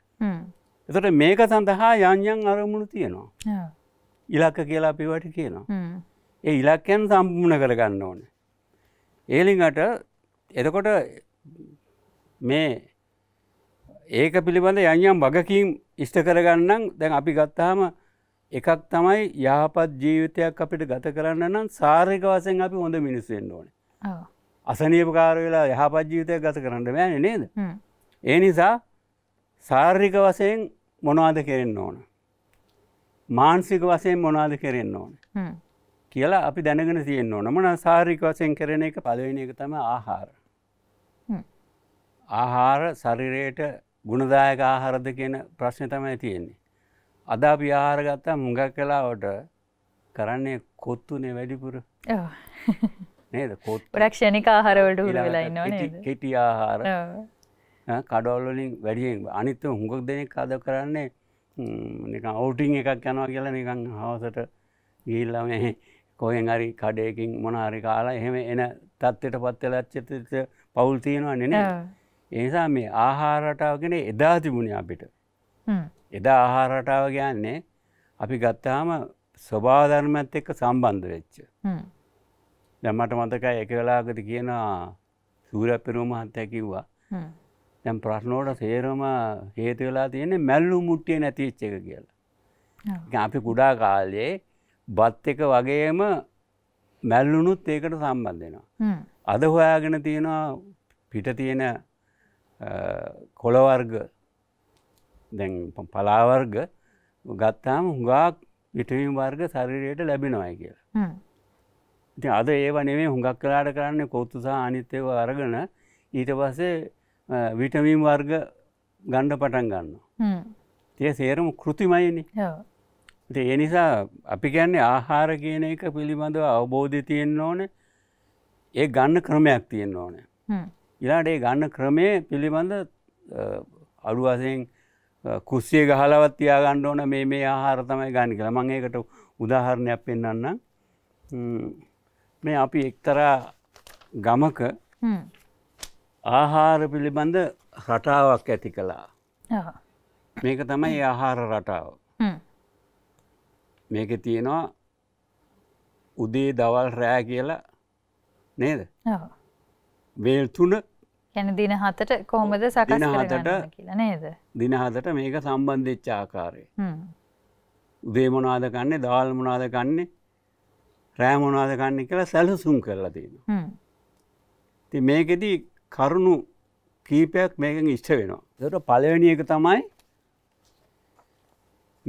එතට මේක සඳහා යන්යන් අරමුණු තියෙනවා. ඉලක්ක කියලා පිවට කියනවා. ඒ ඉලක්කයන් සම්පූර්ණ කරගන්න ඕන. ඒලිඟට එතකොට මේ ඒක පිළිබඳ යන්යම් වගකීම් ඉෂ්ට කරගන්නම් දැන් අපි ගත්තාම එකක් තමයි යහපත් ජීවිතයක් අපිට ගත කරන්න නම් සාර්යක වසයෙන් අපි හොඳ මිනිස්සෙන් ඕන අසනීපකාර වෙලා යහපත් ජීවිතයක් ගත කරන්න බෑන නේද. ඒ නිසා සාර්ික වසයෙන් මොනවාද කෙරෙන්න ඕන. මාන්සික වසයෙන් මොනාද කරෙන්න්න ඕන කියලා අපි දැනගෙන තියෙන්න්න ඕනමන සාරික වසයෙන් කරන එක පලවෙන එක තම ආහාර ආහාර සරිරයට ගුණදායක ආහාරද කියන ප්‍රශ්න තමයි තියෙන්නේ. අද අපි ආහාරගත්තා මුඟක් කලාවට කරන්නේ කොත්තුනේ වැඩිපුර නේද කොත්ක්ෂණක ආහාරවලට හලන්න කෙටි ආහාර කඩවල්ලින් වැඩියෙන් අනිත්ත හුඟක් දෙනෙක් අද කරන්නේ නිකන් ඔවුටිං එකක් යනවා කියලා නිකං හවසට ගිල්ලම කොහෙන් හරි කඩයකින් මොනහරි කාලා එහෙම එන තත්ත්වයට පත්වෙලච්චත පවුල් තියෙනවා නෙන එනිසා මේ ආහාරටාවගෙන එදා තිබුණේ අපිට එදා ආහාරටාව ගයන්නේ අපි ගත්තාම ස්වභාධර්මත් එක්ක සම්බන්ධ වෙච්ච දැමට මතකයි එක වෙලාගද කියනවා සූර පිරුම හත්තැකිව්වා දැම් ප්‍රශ්නෝට සේරම හේතුවෙලා තියෙන මැල්ලු මුට්ටිය නැතිච්ච එක කියලා. අපි කුඩා කාලයේ බත් එක වගේම මැල්ලුනුත් ඒකට සම්බන්ධෙනවා. අද හොයාගෙන තියෙනවා පිට තියෙන කොළවර්ග දැන් පලාවර්ග ගත්තාම හුඟක් විටමින් වර්ග සරිරයට ලැබෙනවයි කියලා. ඉති අද ඒව නෙවේ හුඟක් කලාට කරන්න කොත්තු සහ අනිත්‍යව අරගෙන ඊට පස්සේ විටමීම් වර්ග ගණ්ඩ පටන් ගන්න. තිය සේරම කෘතිමයිනි ඒ නිසා අපි ගැන්නේ ආහාර කියන එක පිළිබඳව අවබෝධය තියෙන් ඕන ඒ ගන්න ක්‍රමයක් තියෙන් ඕන. ඉලාට ඒ ගන්න ක්‍රමය පිළිබඳ අඩුවසයෙන් කුස්සිය ගහලවත් තියා ගණ්ඩ ඕන මේ මේ ආහාර තමයි ගන්න කියලා මං ඒකට උදාහරණයක් පෙන්න්න මේ අපි එක්තරා ගමක ආහාර පිළිබඳ රටාවක් ඇති කළා මේක තමයි ආහාර රටාව මේක තියෙනවා උදේ දවල් රෑ කියලා නේද වේල් තුන දින හතට කොහොමද සකන හතට නේද දින හතට මේක සම්බන්ධච්ච ආකාරය උදේ මොනාද කන්නේ දවල් මොනාද කන්නේ රෑ මොනාද කන්නේ කියලා සැලසුම් කරලා තියෙන ති මේකෙදී කරුණු කීපයක් මේකෙන් ඉෂ්ට වෙනවා. දට පලවැනි එක තමයි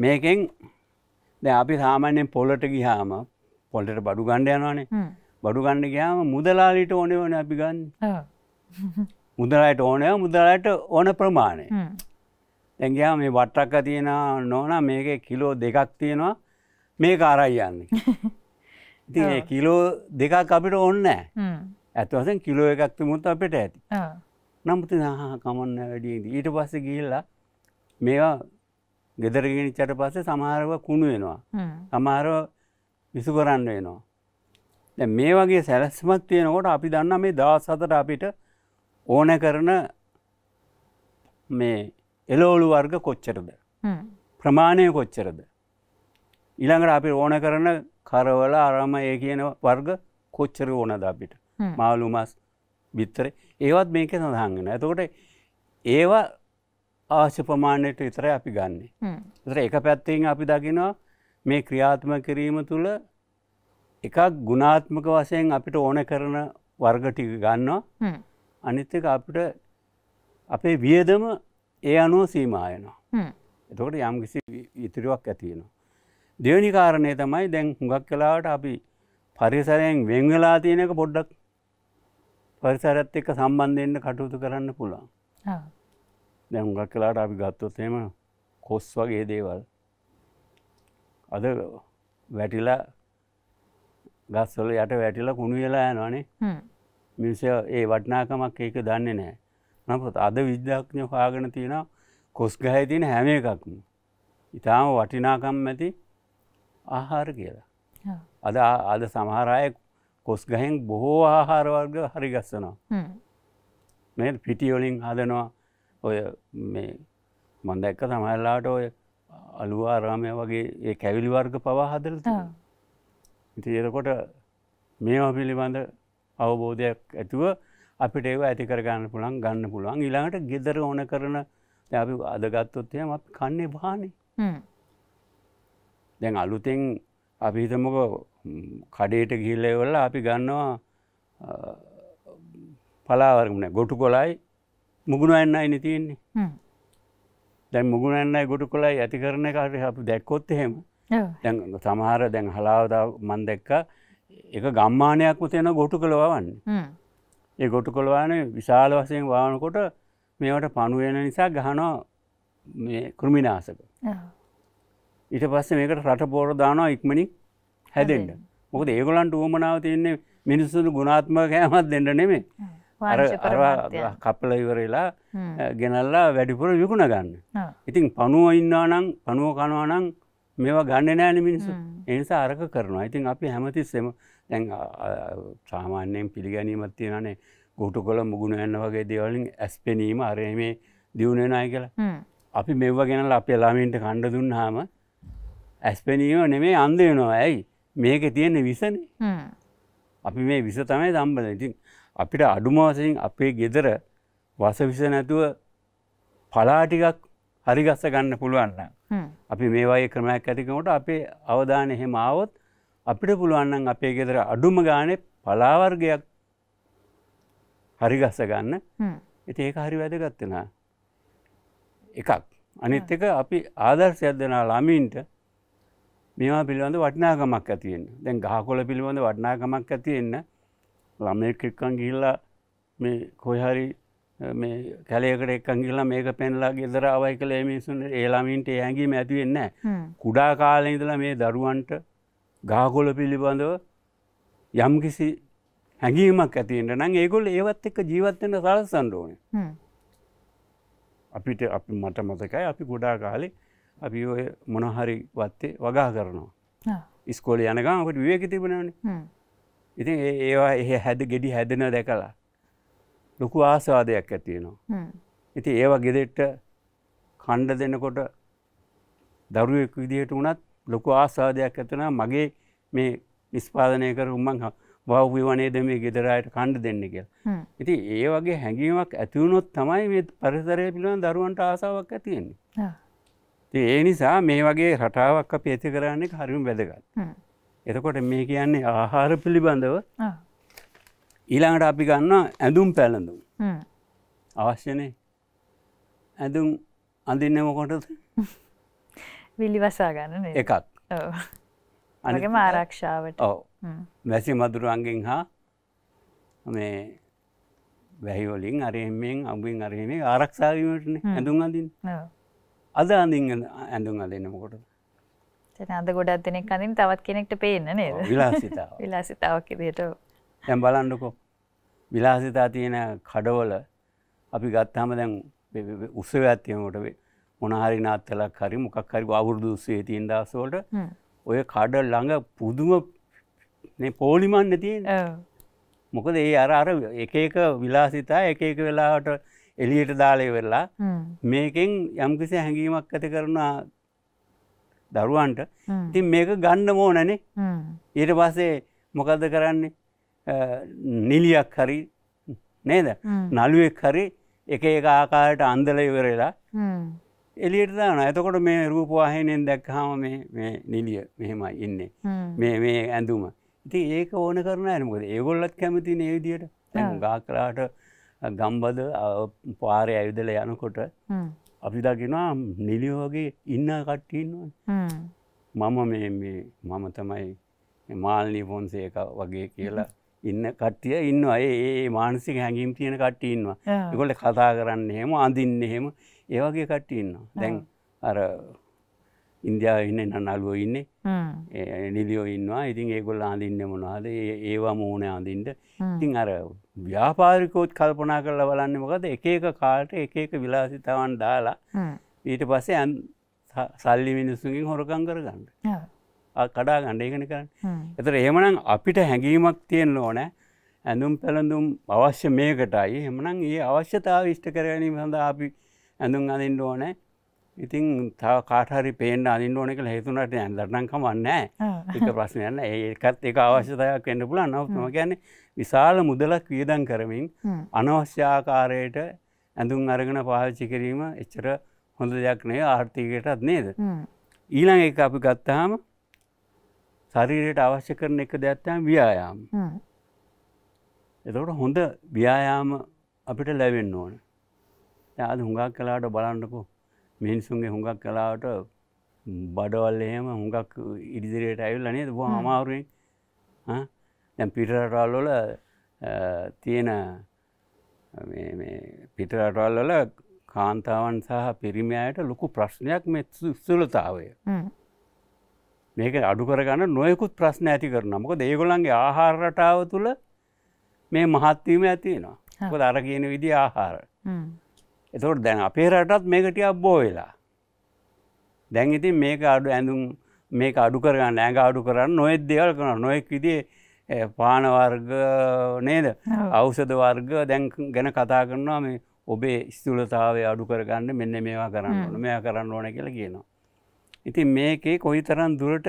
මේකෙන් අපි සාමාන්‍යෙන් පොලට ගිහාම පොල්ටට බඩු ගණ්ඩ යනවානේ බඩු ගණ්ඩ ගයාම මුදලාලිට ඕනේ ඕන අපි ගන්න මුදලාට ඕනය මුදලාට ඕන ප්‍රමාණය ඇගයා මේ වට්ටක්ක තියෙන නොන මේක කිලෝ දෙකක් තියෙනවා මේ කාරයි යන්නේ ඉති කිලෝ දෙකක් අපිට ඕන්නෑ ඇත්වසෙන් කිලෝ එකක් තිබුණොත් අපිට ඇති. නමුත් කමන්න වැඩියෙන්ද ඊට පස්සේ ගිහිල්ලා මේවා ගෙදර ගෙනිච්චට පස්සේ සමහරව කුණු වෙනවා. සමහරව විසු කරන්න වෙනවා. දැන් මේ වගේ සැලැස්මක් තියෙනකොට අපි දන්නා මේ 17ට අපිට ඕන කරන මේ එළවලු වර්ග කොච්චරද? ප්‍රමාණය කොච්චරද? ඊළඟට අපි ඕන කරන කරවල අරම ඒ කියන වර්ග කොච්චර ඕනද අපිට? මාලුමස් බිත්තර ඒවත් මේක සඳහන්ගෙන ඇතකොට ඒවා අවශ්‍ය ප්‍රමාණයට විතර අපි ගන්නේ තර එක පැත්තෙන් අපි දකිනවා මේ ක්‍රියාත්ම කිරීම තුළ එකක් ගුණාත්මක වසයෙන් අපිට ඕන කරන වර්ගටික ගන්නවා අනිත්ක අපිට අපේ වියදම ඒ අනුව සීමආයනවා එතකොට යම් කිසි ඉතිරිවක් ඇතියෙනවා. දෙවනි කාරණය තමයි දැන් හුඟක් කලාවට අපි පරිසරයෙන් වෙංගලා තියෙනක පොඩ්ඩක් පරිසරත් එක්ක සම්බන්ධයෙන්න්න කටයුතු කරන්න පුළුවන් දැ හුඟක් කලාට අපි ගත්තොත්තේම කොස් වගේ දේවල් අද වැටිලා ගස්වල යට වැටිලා කුණු වෙලා යනවානේ මිනිස ඒ වටනාකමක් ඒක දන්නේ නෑ නපොත් අද විද්‍යාඥ හාගෙන තියෙන කොස් ගහය තියෙන හැම එකක්ම ඉතාම වටිනාකම් ඇති ආහාර කියලා අද අද සමහරය කොස් ගහෙන් බොහෝ ආහාරවර්ග හරිගස්සනවා මේ පිටියොලින් හදනවා ඔය මේ මන්දැක්ක සමල්ලාට ඔය අලුවාරාමය වගේ ඒ කැවිලි වර්ග පවා හදලත ඉති එරකොට මේවා පිළිබඳ අවබෝධයක් ඇතුව අපිට ඒව ඇති කරගන්න පුළන් ගන්න පුළුවන් ඉලාට ගෙදර ඕන කරන අපි අදගත්තොත්ය මත් කන්නේ බානේ දැන් අලුතෙන් අපිහිතමක කඩේට ගිහිල්ලවල අපි ගන්නවා පලාවරමන ගොටු කොලයි මුගුණ එන්න අයින තියෙන්නේ දැ මුගුණ එන්නයි ගොටු කොලයි ඇති කරන කාට අපි දැක්කොත් එහෙම දැ සමහර දැන් හලාවදා මන් දැක්ක එක ගම්මානයක් මතයන ගොටු කළවන්න ඒ ගොටු කොළවාන විශාල වසයෙන් වානකොට මේවට පණුවෙන නිසා ගහනෝ කෘමිනාසක ඊට පස්සේ මේකට රට පෝර දානවා ඉක්මනික් හැදෙන්ට මොකද ඒගොලන්ට ුවමනාව තියන්නේ මිනිස්සුදු ගුණාත්මක කෑමත් දෙන්න නෙමේ අරවා කප්පල ඉවරලා ගෙනල්ලා වැඩිපුර විකුණ ගන්න ඉතින් පනුව ඉන්නවානං පනුව කනවානං මේවා ගන්න නෑන මිනිසු එනිසා අරක කරනවා ඉතින් අපි හැමතිස්සෙම තැන් සාමාන්‍යයෙන් පිළිගැනීමත් තියෙනනේ ගොටු කොළ මුගුණ යන්න වගේ දේවලින් ඇස් පෙනීම අරය මේ දියුණෙනය කියලා අපි මෙව්ව ගෙනල අප ලාමීන්ට කණ්ඩ දුන්න හාම ඇස් පෙනීම නෙමේ අන්දයනවා ඇයි මේක තියෙන විසන අපි මේ විස තමයි දම්බල ඉතින් අපිට අඩුමවසයෙන් අපේ ගෙදර වස විස නැතුව පලාටිකක් හරිගස්ස ගන්න පුළුවන්න අපි මේවායේ ක්‍රමයක් ඇතිකමට අපේ අවධානය එහෙම ආවොත් අපිට පුළුවන්නන් අපේ ගෙදර අඩුම ගානේ පලාවර්ගයක් හරිගස්ස ගන්න එති ඒක හරි වැදගත්වෙන එකක් අනිත් එක අපි ආදර්ශයක් දෙනා ළමීන්ට මේවා පිළිබඳ වටිනාගමක් ඇතියෙන් දැන් ගහකොල පිළිබඳ වටිනාගමක් ඇතියෙන්න ළමයෙක් එක්කන් ගිහිල්ලා මේ කොහරි මේ කැලේකට එක්කන් ගිල්ලා මේක පෙන්ලා ගෙදර අවයි කළ මිනිසුන් ඒලාමින්ට ඇඟීම ඇතිවෙන්න කුඩා කාලය ඉඳලා මේ දරුවන්ට ගහකොල පිළිබඳව යම්කිසි හැඟීමක් ඇතිෙන්ට නම් ඒගොල් ඒවත් එක්ක ජීවත්වෙන සලසන්ඩෝන අපිට අපි මට මතකයි අපි ගොඩා කාලේ අපි ඔය මොනහරි වත්තේ වගා කරනවා. ඉස්කෝල යනගමට විවේක තිබෙනවනේ ඉතින් ඒවා එහ හැද ගෙඩි හැදෙන දැකලා ලොකු ආසවාදයක් ඇතියෙනවා. ඉති ඒවා ගෙදෙට්ට කණ්ඩ දෙන්නකොට දරුවෙක් විදිහට වනත් ලොකු ආසාධයක් ඇතනා මගේ මේ නිස්පාදනය කර උම්මන් බෞ්විවනේද මේ ගෙදරයට කණ්ඩ දෙන්න කිය. ඉති ඒ වගේ හැඟීමක් ඇතිවුණොත් තමයි මේ පරිසරය පිළිබඳ දරුවන්ට ආසාවක් ඇතියෙන්නේ. ඒ නිසා මේ වගේ රටාවක් අප ඇති කරන්නේ හරිම් වැදගත්. එතකොට මේ කියන්නේ ආහාර පිළිබඳව ඊළඟට අපි ගන්න ඇඳුම් පැළඳුම් අවශ්‍යනේ ඇඳුම් අඳින්න මොකොටද විලිවසා ගන්න එකක් අනගම ආරක්ෂාවට ඔව වැසි මදුරුවන්ගෙන් හා මේ වැහිවලින් අරයමෙන් අඹුවෙන් අරහමේ ආරක්ෂාවීමටන ඇඳුම් අඳින් අද අඳින් ඇඳුම් අදන්නමකොට අද ගොඩක් දෙනෙක් අඳින් තවත් කෙනෙක්ට පේන්න නේද විලාසිතා විලාසිතාවක් කිරයට දැම් බලන්නකො විලාසිතා තියෙන කඩවල අපි ගත්තාම දැන් උසව ඇත්තියමට මොනහරි නාත්තලක් හරි මොකක් හරි අවුරුදු උස්සේ තියෙන් දසවලට ඔය කඩ ළඟ පුදුම පෝලිමන්න තියෙන මොකද ඒ අර අර එක එක විලාසිතා එක එක වෙලාට එලියට දාලය වෙල්ලා මේකෙන් යම්කිසි හැඟීමක් ඇති කරුණා දරුවන්ට ඉතින් මේක ගන්න මෝනනේ ඊට පස්සේ මොකද කරන්නේ නිලියක් හරි නේද නළුවෙක් හරි එක එක ආකාරයට අන්දල ඉවරලා එලියට දාන එතකොට මේ රූපවාහිනයෙන් දැක්කහම මේ නිලිය මෙහෙමයි ඉන්නේ මේ මේ ඇඳුම ඉති ඒක ඕන කරන ඇනකොද ඒගොල්ලත් කැමති නේවිදියට ගා කලාට ගම්බද පාරය ඇවිදල යනකොට අපි දකිනවා නිලියෝගේ ඉන්න කට්ටන්නවා මම මේ මේ මම තමයි මාල්නී පොන්සේක වගේ කියලා ඉන්න කට්ටිය ඉන්න අය ඒ මානසික හැඟීම් තියෙන කට්ටඉන්නවා එකොට කතා කරන්න හෙම අඳින්න හෙම ඒවගේ කට්ටඉන්නවා දැන් අර ඉන්දයා ඉන්න නන්නල්ුව ඉන්නේ නිලියෝ ඉන්නවා ඉතින් ඒගොල් අඳින්න මොනවාද ඒවා මූුණ අඳින්ට ඉතින් අර ව්‍යාපාරිකෝත් කල්පනා කරලා බලන්න මොකද එකක කාට එකක විලාසිතවන් දාලා ඊට පස්සේ ඇන් සල්ලි මිනිස්සුගින් හොරකං කරගන්න කඩා ගණ්ඩයගෙන කරන්න එතර එහමනම් අපිට හැඟීමක් තියෙන් ඕනෑ ඇඳුම් පැළඳුම් අවශ්‍ය මේකටයි එමනම් ඒ අවශ්‍යතාව විෂ්ට කරගනීම සඳහා අපි ඇඳුම් අඳින්ට ඕනෑ ඉතින් තව කාටහරි පේෙන් අනින් ඕනෙක හේතුනට ඇදරනංකම නෑ එක ප්‍රශ්නයන්න ඒකත් එක අවශ්‍යතයක් එන්න පුල නවත්ම ගැන විශාල මුදලක් වියදන් කරමින් අනවශ්‍යාකාරයට ඇඳුම් අරගෙන පාවිච්චි කිරීම එච්චර හොඳ දෙයක් නේ ආර්ථිකයටත් නේද. ඊළඟ එක අපි ගත්තාම ශරීරයට අවශ්‍ය කරන එක දෙයක්ත්තම් ව්‍යයාම්. එතකට හොඳ ව්‍යයාම අපිට ලැබෙන්න ඕන. ඇද හුඟක් කලාට බලන්නකෝ මිනිසුන්ගේ හුඟක් කලාවට බඩවල් එහෙම හුඟක් ඉදිරියට ඇවිල්ල නේද බොහ අමාරුවෙන් දැන් පිටරටවල්ලොල තියෙන පිටරටවල්ලොල කාන්තාවන් සහ පිරිමයායට ලොකු ප්‍රශ්නයක් මෙ සුලතාවය මේක අඩු කරගන්න නොයකුත් ප්‍රශ්න ඇති කරන මොක දේගොලන්ගේ ආහාරටාව තුළ මේ මහත්වීම ඇතිනවා හො අර කියන විදි ආහාර එතකොට දැන් අපේ රටත් මේකටිය අබ්බෝ වෙලා. දැන් ඉතින් මේක අඩු ඇඳුම් මේක අඩු කරගන්න ඇඟ අඩු කරන්න නොයෙත් දෙවල් කරන නොයෙක් විදිේ පානවර්ග නේද අවසද වර්ග දැන් ගැන කතා කරනවා මේ ඔබේ ස්තුලතාවේ අඩු කරගන්න මෙන්න මේවා කරන්න ඕන මෙයා කරන්න ඕන කියලා කියනවා. ඉතින් මේකේ කොයි තරන් දුරට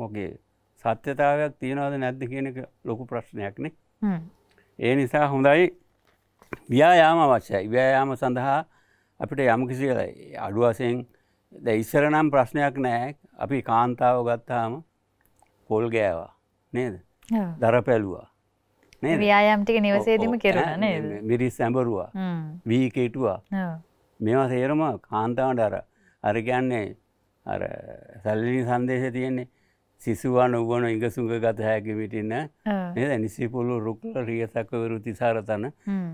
මොකේ සත්‍යතාවයක් තියෙනවද නැද්ද කියනක ලොකු ප්‍රශ්නයක්නේ. ඒ නිසා හොඳයි ව්‍යයාම අවශ්‍යයි ව්‍යයාම සඳහා අපිට යමකිසි අඩුවසයෙන් ද ඉස්සරනම් ප්‍රශ්නයක් නෑ අපි කාන්තාව ගත්තාම පොල් ගෑවා නේද දර පැලුවා ව්‍යයාම්ටික නිවසේදම කරන මිරිස් සැඹරුවා වී කෙටුවා මේවා සේරම කාන්තාවට අර අරගන්නේ අර සැල්ලනි සන්දේශ තියෙන්නේ සිසුවා නොවන ඉඟසුඟ ගත හැකිවිටින්න නද නිසිපුළු රුක්ල රියසකවරු තිසාරතන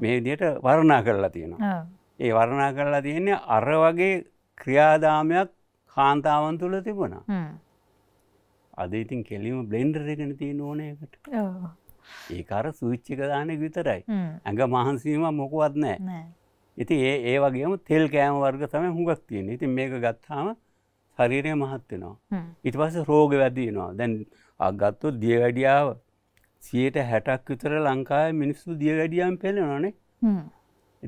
මේ දියට වරණා කරලා තියෙනවා. ඒ වරණා කරලා තියෙන්නේ අර වගේ ක්‍රියාදාමයක් කාන්තාවන් තුළ තිබුණා. අද ඉතින් කෙලිම බ්ලෙන්ඩරගෙන තියෙන ඕනයකට. ඒ අර සූච්චිකදානය විතරයි. ඇඟ මහන්සීම මොකුවත් නෑ. ඉති ඒ ඒ වගේම තෙල් කෑම වර්ග තමයි හුඟක් තියෙන ඉතින් මේක ගත්තාම හරිරය මහත් වෙනවා ඉට පස රෝග වැදීනවා දැන් අගත්තු දියවැඩියාව සියයට හැටක් විතර ලංකාව මිනිස්සු දියවැඩියම් පෙළෙනනේ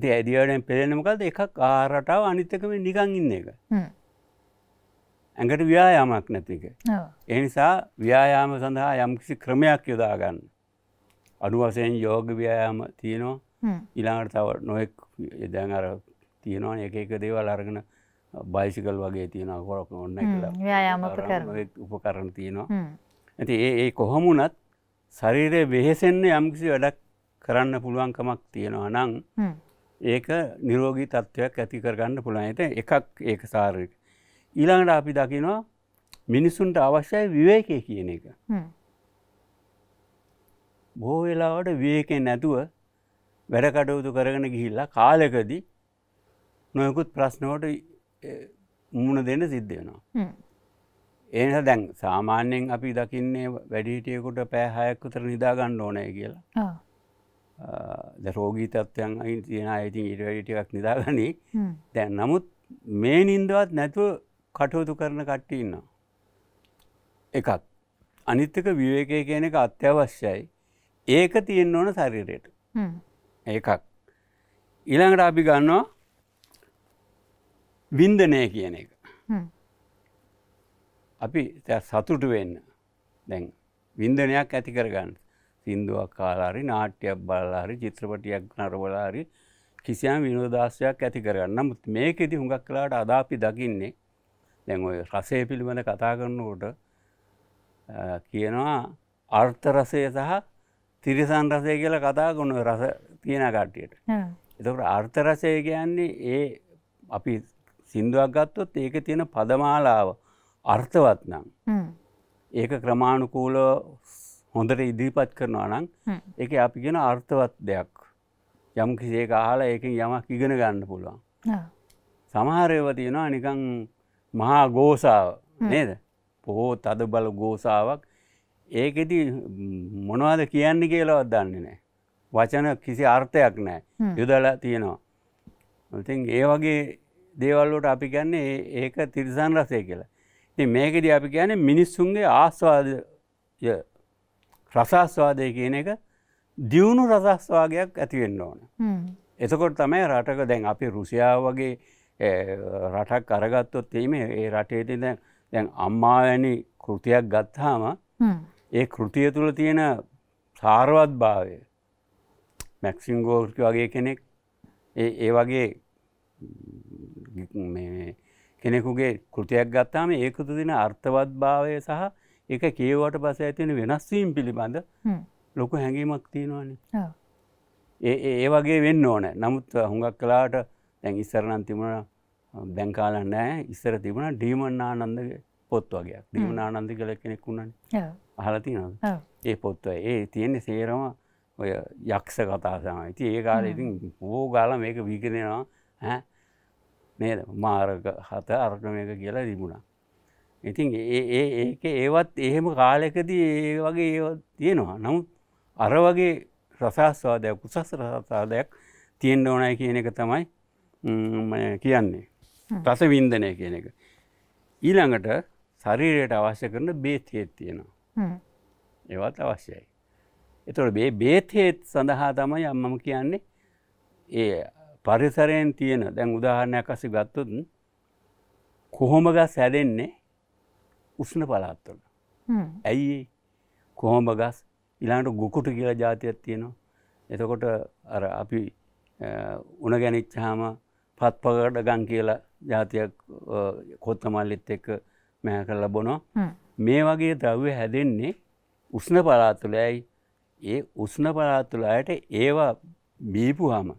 ඉති ඇදිවැඩෙන් පෙළෙනමකද එකක් ආරටාව අනිත්තකම නිකං ඉන්න එක ඇඟට ව්‍යායාමක් නැතික එනිසා ව්‍යායාම සඳහා යම්කිසි ක්‍රමයක් යොදාගන්න අඩුවසයෙන් යෝග ව්‍යයාම තියෙනවා ඉලාට තව නොෙක් එදැන් අර තියෙනවා එක එක දේවල් අරගෙන බයිසිකල් වගේ තියෙන ගොරක් ඔන්න උපකරන තියෙනවා ඇති ඒ කොහොමුණත් ශරීරය වෙහෙසෙන්නේ යම්කිසි වැඩක් කරන්න පුළුවන්කමක් තියෙනවා නං ඒක නිරෝගී තත්ත්වයක් ඇති කරගන්න පුළුවන් ඇත එකක් ඒක සාරක ඊළඟට අපි දකිනවා මිනිස්සුන්ට අවශ්‍යයි විවේකය කියන එක බෝ වෙලාවට වියකෙන් නැතුව වැඩකටයුතු කරගෙන ගිහිල්ලා කාලෙකදී නොයකුත් ප්‍රශ්නවට මුණ දෙන්න සිද්ධ වෙනවා. එනිසා දැන් සාමාන්‍යයෙන් අපි දකින්නේ වැඩිහිටියෙකුට පෑ හයක් විතර නිදා ගන්න ඕනේ කියලා. ද රෝගී තත්ත්වයන් අයින් තියෙන අය ඉතින් ඊට වැඩි ටිකක් නිදාගනි. දැන් නමුත් මේ නිින්දවත් නැතුව කටයුතු කරන කට්ටිය ඉන්නවා. එකක් අනිත් එක විවේකය කියන එක අත්‍යවශ්‍යයි. ඒක තියෙන්න ඕන ශරීරයට. එකක් ඊළඟට අපි ගන්නවා වින්දනය කියන එක අපි සතුටු වෙන්න දැන් වින්දනයක් ඇති කරගන්න සින්දුවක් කාලාරි නාට්‍යයක් බලලාරි චිත්‍රපටියක් නරවලාරි කිසියම් විනෝදාශයක් ඇති කරගන්න මුත් මේකෙදි හුඟක් කලාට අදාපි දකින්නේ දැන් ඔය රසය පිළිබඳ කතා කරන්නකොට කියනවා අර්ථරසය සහ තිරිසන් රසය කියලා කතා කොන්න රස තියෙන කට්ටියට එතකට අර්ථරසය කියන්නේ ඒ අපි සින්දුවක් ගත්තොත් ඒක තියෙන පදමාලාව අර්ථවත්නම් ඒක ක්‍රමාණුකූල හොඳට ඉදිරිපත් කරනවා නම් එක අපි ගෙන අර්ථවත් දෙයක් යම් කිසේ කාහලා ඒකින් යමක් ඉගෙන ගන්න පුළුවන් සමහරයව තියෙනවා නිකං මහා ගෝසාාව නේද පොහෝ තද බල ගෝසාාවක් ඒකෙති මොනවාද කියන්න කියලවත් දන්නේ නෑ වචන කිසි අර්ථයක් නෑ යුදල තියෙනවා ඉතින් ඒ වගේ දේවල්ලෝට අපි කියන්නේ ඒක තිරිසන් රසය කියලා. ඉතින් මේකෙදී අපි කියන්නේ මිනිස්සුන්ගේ ආස්වාදය රසාස්වාදය කියන එක දියුණු රසස්වාගයක් ඇතිවෙන්න ඕන. එතකොට තමයි රටක දැන් අපි රුසියාව වගේ රටක් අරගත්තොත් එීම ඒ රටේති දැන් දැන් අම්මා වැනි කෘතියක් ගත්තාම ඒ කෘතිය තුළ තියෙන සාරවත් භාවය මැක්සින් ගෝල්ක වගේ කෙනෙක් ඒ වගේ කෙනෙකුගේ කෘතියක් ගත්තාම ඒකතු දින අර්ථවත් භාවය සහ එක කියවට පස ඇතින වෙනස්වීම් පිළිබඳ ලොකු හැඟීමක් තියෙනවාන ඒ ඒ වගේ වෙන්න ඕන නමුත් හුඟක් කලාට තැන් ඉස්සරණන් තිබුණ දැංකාල නෑ ඉස්සර තිබුණ ඩීමන්නා නන්දගේ පොත් වගේ ඩීමනානන්ද කල කෙනෙක් වුණන අහලති නද ඒ පොත්ව ඒ තියෙන්නේ සේරම ඔය යක්ෂ කතාසම ඇති ඒ කාල ඉතින් හෝ ගාල මේක වීගෙනෙනවා හැ නේද මාර්ග හත අර්ගමයක කියලා තිබුණා. ඉතින් ඒක ඒවත් එහෙම කාලෙකදී ඒ වගේ ඒ තියෙනවා නමුත් අර වගේ රසාස්වාදයක් උසස් රසාදයක් තියෙන් ඕනයි කියන එක තමයි කියන්නේ. රස වින්දනය කියන එක. ඊළඟට ශරීරයට අවශ්‍ය කරන බේත්හේත් තියෙනවා. ඒවත් අවශ්‍යයි. එතුට බේ බේත්හේත් සඳහා තමයි අම්මම කියන්නේ ඒ පරිසරයෙන් තියෙන දැන් උදාහරණයක් අසි ගත්තුත් කොහොමග සැදෙන්නේ උස්න පලාත්වල ඇයි කොහොම ගස් ඉලාට ගොකුට කියලා ජාතියක් තියෙනවා එතකොට අර අපි උන ගැනිච්චාම පත්පකට ගන් කියලා ජාතියක් කොත්ත මල්ලිත් එක්ක මෑ කරලා බොනෝ මේ වගේ ද්‍රව්‍ය හැදෙන්නේ උස්න පලාතුළ ඇයි ඒ උස්න පලාතුළ අයට ඒවා බීපුහාම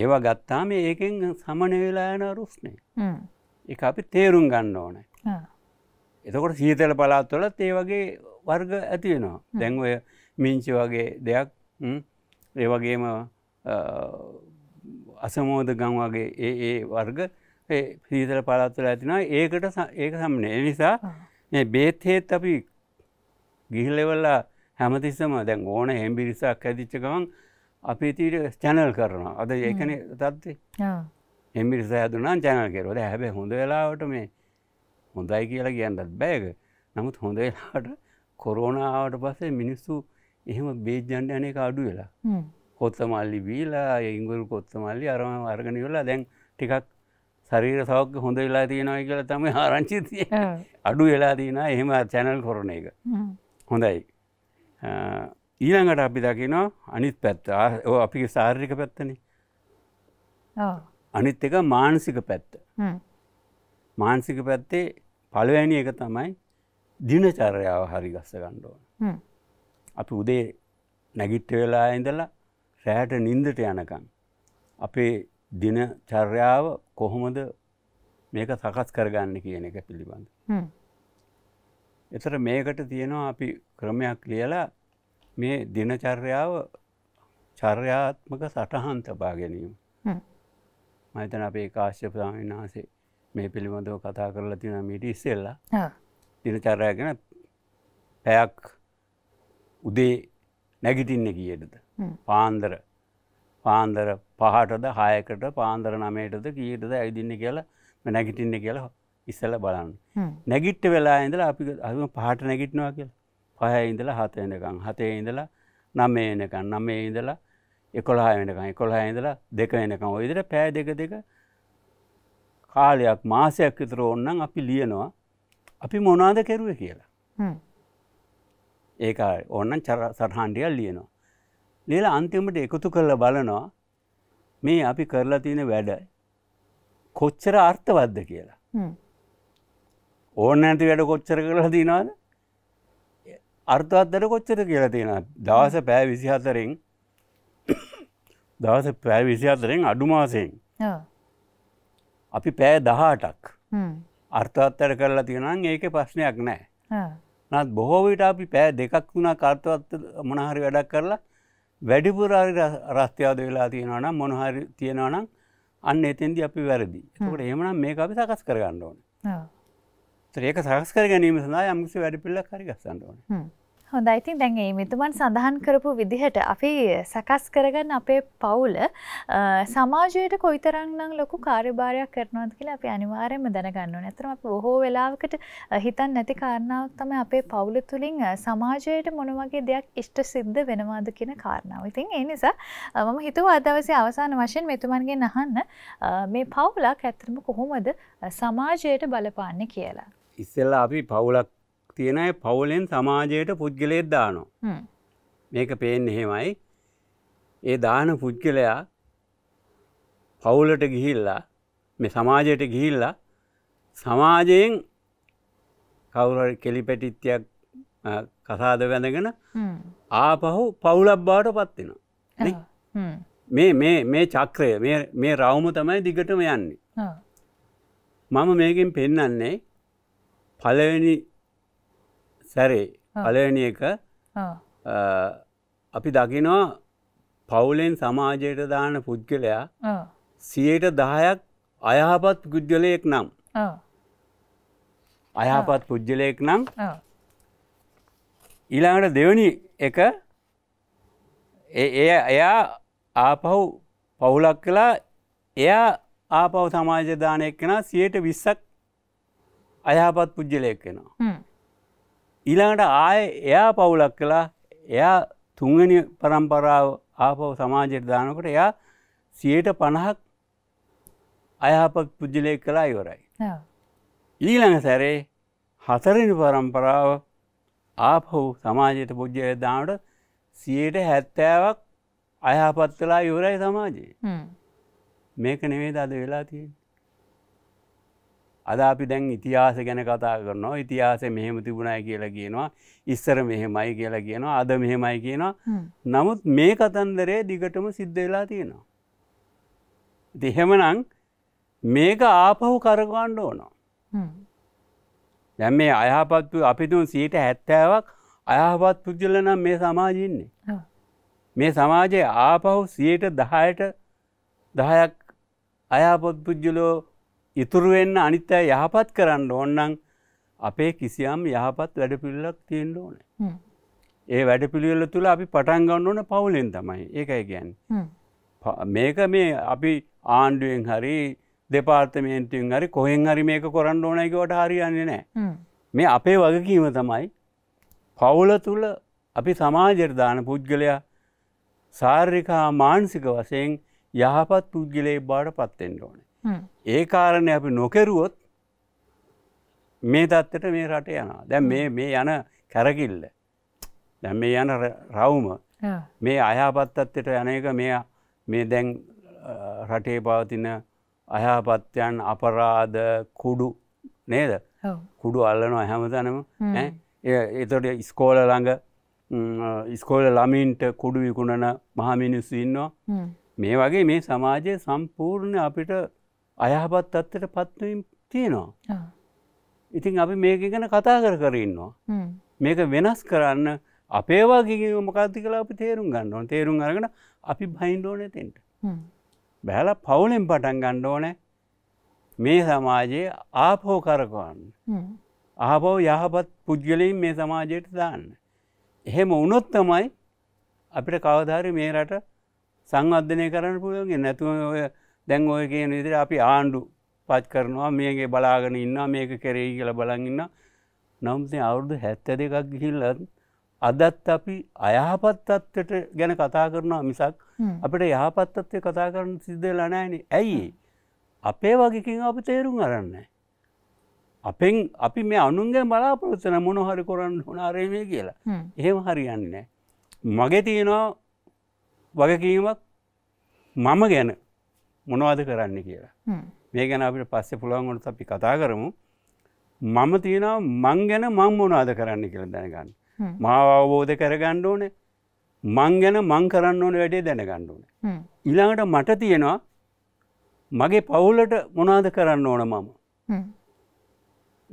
ඒවා ගත්තාම ඒකෙන් සමන වෙලායන රුස්්නේ එක අපි තේරුම් ගන්න ඕන එතකොට සීතල පලාත්වලත් ඒ වගේ වර්ග ඇතිවෙනවා දැන්ඔය මිංචි වගේ දෙයක් ඒ වගේම අසමෝද ගම් වගේ ඒ ඒ වර්ග සීතල පලාත්වල ඇතිනවා ඒකට ඒක සම්නේ නිසා බේත්හෙත් අපි ගිහිලෙවල්ලා හැමතිස්සම දැන් ඕන හෙම්බිරිසක් ඇතිච්ච ගවන් අපි තීට චැනල් කරනවා අද ඒකන තත්වේ එමිරි සෑදුනම් චැනල් කෙරවද හැබැ හොඳ වෙලාවට මේ හොඳයි කියලා කියන්නත් බෑක නමුත් හොඳ වෙලාට කොරෝනාවට පස්සේ මිනිස්සු එහෙම බේජ්ජන්ට යන එක අඩු වෙලා කොත්ත මල්ලි බීලා ඉංගුල් කොත්ත මල්ලි අරම අර්ගණ වෙලා දැන් ටිකක් සරීර සෞඛ්‍ය හොඳ වෙලා තියෙනවයි කියලා තම ආරංචිතිය අඩු වෙලා තියෙන එහෙම චැනල් කොරන එක හොඳයි ඊළඟට අපි දකිනවා අනිත් පැත්ත අපි සාර්ික පැත්තන අනිත් එක මානසික පැත්ත මානසික පැත්තේ පළවැනි එක තමයි දිනචර්යාව හරි ගස්ස ගණ්ඩෝන අපි උදේ නැගිට්ට වෙලා ඉඳලා රෑට නින්දට යනකන් අපේ දිනචර්යාව කොහොමද මේක සකස් කරගන්න කියන එක පිළිබඳ එතර මේකට තියෙනවා අපි ක්‍රමයක් ලියලා මේ දිනචර්යාව චර්යාත්මක සටහන් තබා ගැනීම මතන අපේ කාශ්‍යපදාමන් වහන්සේ මේ පිළිබඳව කතා කරලා තින මිට ඉස්සෙල්ලා දිනචර්යා ගැන පැයක් උදේ නැගිටින්න කියටද පාන්දර පාන්දර පහටද හයකට පාන්දර නමයටද කියටද ඇවිදින්න කියලා නැගිටින්න කියලා ඉස්සල බලන්න නැගිට්ට වෙලා ඇඳල අපි අම පහට නැගිටනවා කියලා පහය ඉඳලා හත වෙනකං හතේ ඉඳලා නම්මේ වෙනකන් නම්මේ ඉඳලා එකොළහ වෙනකං එකොළහ ඉඳලා දෙක වෙනකම් ඔයිදර පෑ දෙක දෙක කාලයක් මාසයක් විතර ඔන්නන් අපි ලියනවා අපි මොනාද කෙරුව කියලා ඒක ඔන්නන් චර සටහන්ඩියල් ලියනවා ලියල අන්තිමට එකතු කරලා බලනවා මේ අපි කරලා තියෙන වැඩ කොච්චර අර්ථවද්ද කියලා ඕන්න ඇති වැඩ කොච්චර කරලා තිනවාද අර්ථවත්තර කොච්චර කියලා තියෙන දවස පෑ විසිහතරෙන් දවස පෑ විසිහතරෙන් අඩුමාසයෙන් අපි පෑ දහටක් අර්ථවත්තර කරලා තියෙනම් ඒක ප්‍රශ්නයක් නෑ නත් බොහෝවිට අපි පෑ දෙකක් වුණා කර්තවත් මොනහරි වැඩක් කරලා වැඩිපුරාරි රස්ථයාද වෙලා තියෙනනම් මොනහරි තියෙනනම් අන්න එතෙන්දි අපි වැරදි ට එමනම් මේ අපි සකස් කරගන්න ඕන ත්‍රේක සහස් කර ගැනීම සඳහා යම්කිසි වැඩ පිල්ලක් හරි ගස්සන්න ඕනේ. හොඳයිතින් දැන් ඒ මෙතුමන් සඳහන් කරපු විදිහට අපි සකස් කරගන්න අපේ පවුල සමාජයට කොයිතරන්නම් ලොකු කාර්යභාරයක් කරනවද කියලා අපි අනිවාර්යයෙන්ම දැනගන්න ඕනේ. අතරම අපි බොහෝ වෙලාවකට හිතන්නේ නැති කාරණාවක් තමයි අපේ පවුල තුලින් සමාජයට මොන වගේ දෙයක් ඉෂ්ට සිද්ධ වෙනවද කියන කාරණාව. ඉතින් ඒ නිසා මම හිතුවා දවසේ අවසාන වශයෙන් මෙතුමන්ගෙන් අහන්න මේ පවුලක් ඇත්තටම කොහොමද සමාජයට බලපාන්නේ කියලා. ඉස්සෙල්ලා අපි පවුලක් තියෙන පවුලෙන් සමාජයට පුද්ගලයෙක් දානවා මේක පේෙන් එහෙමයි ඒ දාන පුද්ගලයා පවුලට ගිහිල්ලා මේ සමාජයට ගිහිල්ලා සමාජයෙන් කවුර කෙලි පැටිත්තියක් කසාද වැඳගෙන ආපහු පවුලක් බාට පත්වෙනවා මේ මේ චක්‍රය මේ රවුම තමයි දිගටම යන්නේ මම මේකින් පෙන්නන්නේ පලවෙනි සැරේ පලවෙනි එක අපි දකිනවා පවුලෙන් සමාජයට දාන පුද්ගලයා සියයට දහයක් අයහපත් ගුද්ගලයෙක් නම් අයහපත් පුද්ගලයෙක් නම් ඊළඟට දෙවනි එක එය එයා ආපහු පවුලක් කලා එයා ආපව සමාජධානයක් කෙන සියයට විස්සක් අයහපත් පුද්ජලයක් වෙනවා. ඊළඟට ආය එයා පවුලක් කලා එයා තුංගනි පරම්පරාව ආපව සමාජයට දානකට එයා සියයට පණහක් අයහපත් පුද්ජලයක් කලා ඉවරයි. ඊළඟ සැරේ හතරනි පරම්පරාව ආපහු සමාජයට පුද්ජය දානට සියයට හැත්තෑවක් අයහපත් කලා ඉවරයි සමාජයේ. මේක නෙවේ අද වෙලා තියෙන. අද අපි දැන් ඉතිහාස ගැන කතා කරනවා ඉතිහාස මෙහෙම තිබුණයි කියලා කියනවා ඉස්සර මෙහෙමයි කියලා කියනවා අද මෙහෙමයි කියනවා නමුත් මේ කතන්දරේ දිගටම සිද්ධ වෙලා තියෙනවා. දෙහෙමනං මේක ආපහු කරගන්න ඕනවා. දැම් මේ අයහපත්තු අපිතුන් සීට හැත්තෑවක් අයහපත් පුද්ජල නම් මේ සමාජින්නේ. මේ සමාජයේ ආපහු සියයට දහයට දහයක් අයහපොත් පුද්ජලෝ ඉතුරුවෙන්න අනිත්‍ය යහපත් කරන්න ඕන්නන් අපේ කිසියම් යහපත් වැඩපිල්ලක් තියෙන්ට ඕන ඒ වැඩපිළිවෙල තුළ අපි පටන්ගන්න ඕන පවුලෙන් තමයි ඒකයි ගැන් මේක මේ අපි ආණ්ඩුවෙන් හරි දෙපාර්තමේන්තුවෙන් හරි කොහෙන් හරි මේක කොරන්න ඕනයකවට හරියන්නේ නෑ මේ අපේ වගකීම තමයි පවුල තුළ අපි සමාජර්ධාන පුද්ගලයා සාර්රිකා මානසික වසයෙන් යහපත් පුද්ගලයේ බාට පත්තෙන්ට ඕනේ ඒ කාරණය අපි නොකෙරුවොත් මේ තත්ත්වට මේ රට යනවා දැන් මේ මේ යන කැරකිල්ල දැන් මේ යන රවුම මේ අයහපත්තත්වට යන එක මේ මේ දැන් රටේ පවතින අයහපත්‍යයන් අපරාධ කුඩු නේද කුඩු අල්ලනවා හැමතනම එතොට ඉස්කෝල ළඟ ඉස්කෝල ළමින්ට කුඩු විකුණන මහමිනිස්සු ඉන්නවා මේ වගේ මේ සමාජය සම්පූර්ණ අපිට අයහපත් තත්වට පත්වීම් තියෙනවා. ඉතින් අපි මේක ගැන කතා කර කරන්නවා. මේක වෙනස් කරන්න අපේවාගේ මොකක්ති කලා අපි තේරුම් ගන්නවන තේරුම් අරගෙන අපි බයින්ඩෝන තෙන්ට. බැහල පවුලෙන් පටන් ගණ්ඩෝන මේ සමාජයේ ආපෝ කරකවන්න. ආපෝ යහපත් පුද්ගලයින් මේ සමාජයට දාන්න. එහෙම උනොත් තමයි අපිට කවධාරි මේ රට සංවධනය කරන්න පුළුවන්ගේ නැතුව ඔය දැන් ඔය කියන විදිර අපි ආණ්ඩු පච් කරනවා මේගේ බලාගෙන ඉන්න මේක කෙරෙයි කියල බලඟන්න නම්ති අවුරුදු හැත්ත දෙකක් ගිහිල්ලත් අදත් අපි අයහපත් අත්තට ගැන කතා කරනවා මිසක් අපට යහපත්තත්වය කතා කරන සිද්ධලා නෑන ඇයි අපේ වගකින් අපි තේරුම් අරන්න අපෙන් අපි මේ අනුන්ගේ බලාපොරොත්තන මොනොහරි කොරන්න හුනාරේමය කියලා එහෙම හරියන්නේ මගේ තියෙනවා වගකීමක් මම ගැන මොනවාද කරන්න කියලා මේ ගැන අපිට පස්සේ පුළුවන්ගොට අපි කතා කරමු මම තියෙනවා මං ගැන මං මොනවාද කරන්න කියලා දැනගන්න මාව අවබෝධ කරගන්න ඕන මං ගැන මං කරන්න ඕන වැඩේ දැනගන්න ඕන ඉළඟට මට තියෙනවා මගේ පවුලට මොනාද කරන්න ඕන මම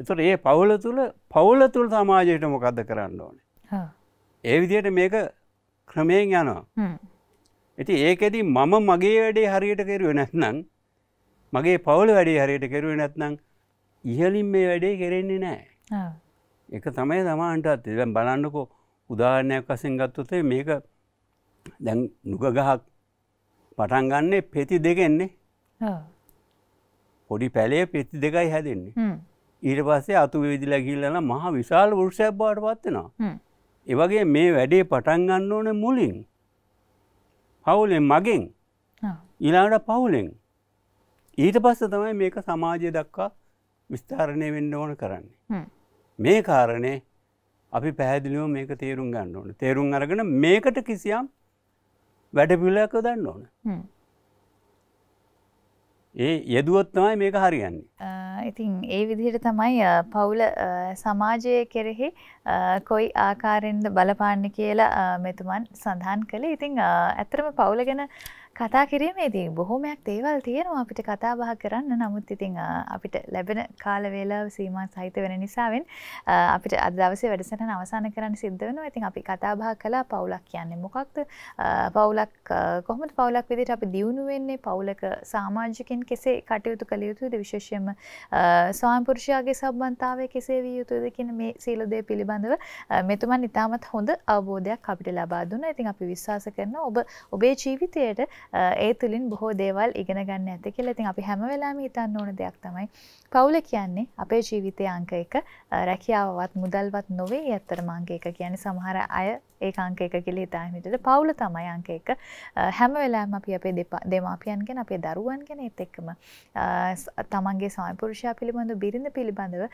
එතුට ඒ පවුල තුළ පවුල තුළ සමාජයට මොකක්ද කරන්න ඕන ඒ විදියට මේක ක්‍රමයෙන් යනවා ඇති ඒකෙදී මම මගේ වැඩේ හරියට කෙරුව නැත්නම් මගේ පවුල වැඩේ හරියට කෙරුව නැත්නම් ඉහලින් මේ වැඩේ කෙරෙන්නේ නෑ එක තමයි තමාන්ටත් දැන් බලන්නකෝ උදාහරණයක් වසෙන් ගත්තොතේ මේක දැන් නුගගහක් පටන් ගන්නේ පෙති දෙකෙන්නේ පොඩි පැලේ පෙති දෙකයි හැදෙන්නේ ඊට පස්සේ අතු විදිලා ගිල්ලන මහ විශාල වෘෂයක් බාට පත්වෙනවා. ඒවගේ මේ වැඩේ පටන් ගන්න ඕන මුලින්. පවුලෙන් මගෙන් ඉලාට පවුලෙන් ඊට පස්ස තමයි මේක සමාජය දක්වා විස්ථාරණය වෙන්න ඕන කරන්නේ. මේ කාරණය අපි පැහැදිලිව මේක තේරුම් ගන්න ඕන තේරුම් අරගෙන මේකට කිසියම් වැඩපිලක දන්න ඕන. ඒ යෙදුවොත් තමයි මේක හරියන්නේ. ඉතින් ඒ විදිහට තමයි පවුල සමාජය කෙරෙහි කොයි ආකාරෙන්ද බලපාන්න කියලා මෙතුමන් සඳහන් කළේ. ඉතින් ඇත්තටම පවුල ගැන කතා කිරීමේදී බොහොමයක් දේවල් තියෙනවා අපිට කතා බහ කරන්න නමුත් ඉතිං අපිට ලැබෙන කාලවේලා සීමා සහිත වෙන නිසාවෙන් අපිට අදවස වැඩසට අවසාන කරන්න සිද්ධ වෙන ඉතින් අපි කතා බහ කලා පවුලක් කියන්නේ මොකක්ද පවුලක් කොහොමට පවුලක් විදිට අපි දියුණුවෙන්නේ පවුලක සාමාජිකින් කෙසේ කටයුතු කළ යුතුද විශේෂයම ස්වාම්පුරුෂයාගේ සබන්තාවය කෙසේ විය යුතුද කියන මේ සීලදය පිළිබඳව මෙතුමන් ඉතාමත් හොඳ අවබෝධයක් අපිට ලබා දුන්න ඉතින් අපි විශ්වාස කරන ඔබ ඔබේ ජීවිතයට ඒ තුළින් බොහෝ දේවල් ඉගෙන ගන්න ඇත කියලා ඉතින් අපි හැම වෙලාම හිතන්න ඕන දෙයක් තමයි පවුල කියන්නේ අපේ ජීවිතය අංක එක රැකියාවවත් මුදල්වත් නොවේ ඇත්තට මංගේ එක කියන්නේ සමහර අය ඒ අංක එක කියලා හිතාගෙන හිටියට පවුල තමයි අංක එක. හැම වෙලාවෙම අපි අපේ දෙමාපියන් ගැන අපේ දරුවන් ගැන ඒත් එක්කම තමන්ගේ ස්වාමිපුරුෂයා පිළිබඳ බිරිඳ පිළිබඳව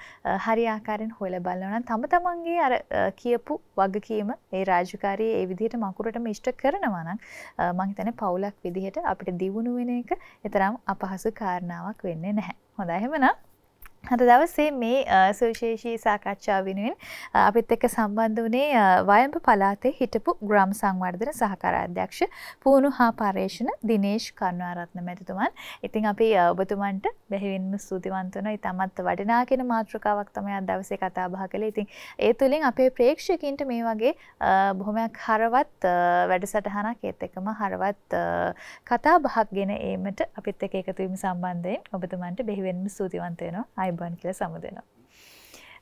හරි ආකාරයෙන් හොයලා බලනවා නම් තම තමන්ගේ අර කියපු වගකීම ඒ රාජකාරී ඒ විදිහට මකුරටම ඉෂ්ට කරනවා නම් මම හිතන්නේ පවුලක් විදිහට අපිට දියුණු වෙන එක ඊතරම් අපහසු කාරණාවක් වෙන්නේ නැහැ. හොඳයි එහෙමනම් හත දවස්සේ මේ සුවිශේෂී සාකච්ඡා වෙනුවෙන් අපිත් එක්ක සම්බන්ධ වනේ වයම්ප පලාතේ හිටපු ග්‍රම් සංවර්ධන සහකාරාධ්‍යක්ෂ පුහුණු හා පර්යේෂණ දිනේශ් කන්වාරත්න මැතිතුමන් ඉතින් අපි ඔබතුමන්ට බැහිවින්ම සූතිවන්තන ඉතමත් වඩනා කෙන මාතෘකාවක් තමයි අදවසේ කතා බහ කළ ඉතින් ඒ තුළින් අපේ ප්‍රේක්ෂකින්ට මේ වගේ බොහොමයක් හරවත් වැඩසටහනක් ඒත් එකම හරවත් කතා බහක් ගෙන ඒමට අපිත් එක එකතුවීම සම්බන්ධයෙන් ඔබතුමන්ට බෙහිවෙන්ම සූතිවන්තයනවා අයි සෙම්බන් කියලා සමුදෙනවා.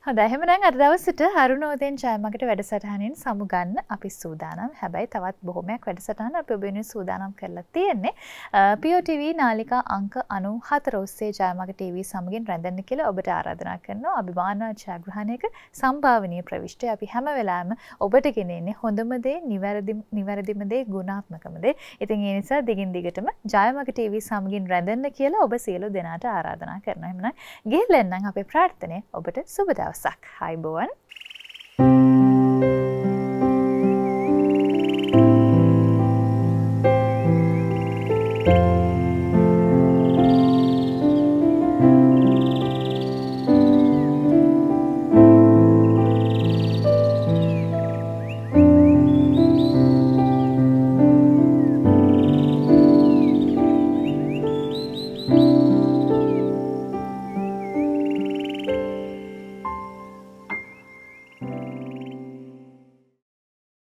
හොඳැහෙමනම් අදවසට හරුණෝදෙන් ජයමකට වැඩසටහනින් සමුගන්න අපි සූදානම් හැබැයි තවත් බොහොමයක් වැඩසටහන අප ඔබෙන සූදානම් කරලා තියෙන්නේ පියෝටව නාලිකා අංක අනු හතරෝස්සේ ජයමක TV සමගින් රැඳන්න කියලා ඔබට ආරාධනා කරනවා අභිමානා ජයග්‍රහණයක සම්භාවනය ප්‍රවිශ්ටය අපි හැම වෙලාම ඔබට ගෙනෙන්නේ හොඳමදේ නිවැරදිමදේ ගුණාත්මකමදේ ඉතින් ඒ නිසා දිගින් දිගටම ජයමක TV සමගින් රැඳන්න කියලා ඔබ සියලු දෙනාට ආරාධනා කරන එමන ගේල්ලෙන්න්නම් අපේ ප්‍රාර්ථනය ඔබට සුබදාව දවසක් හයිබෝන්. Thank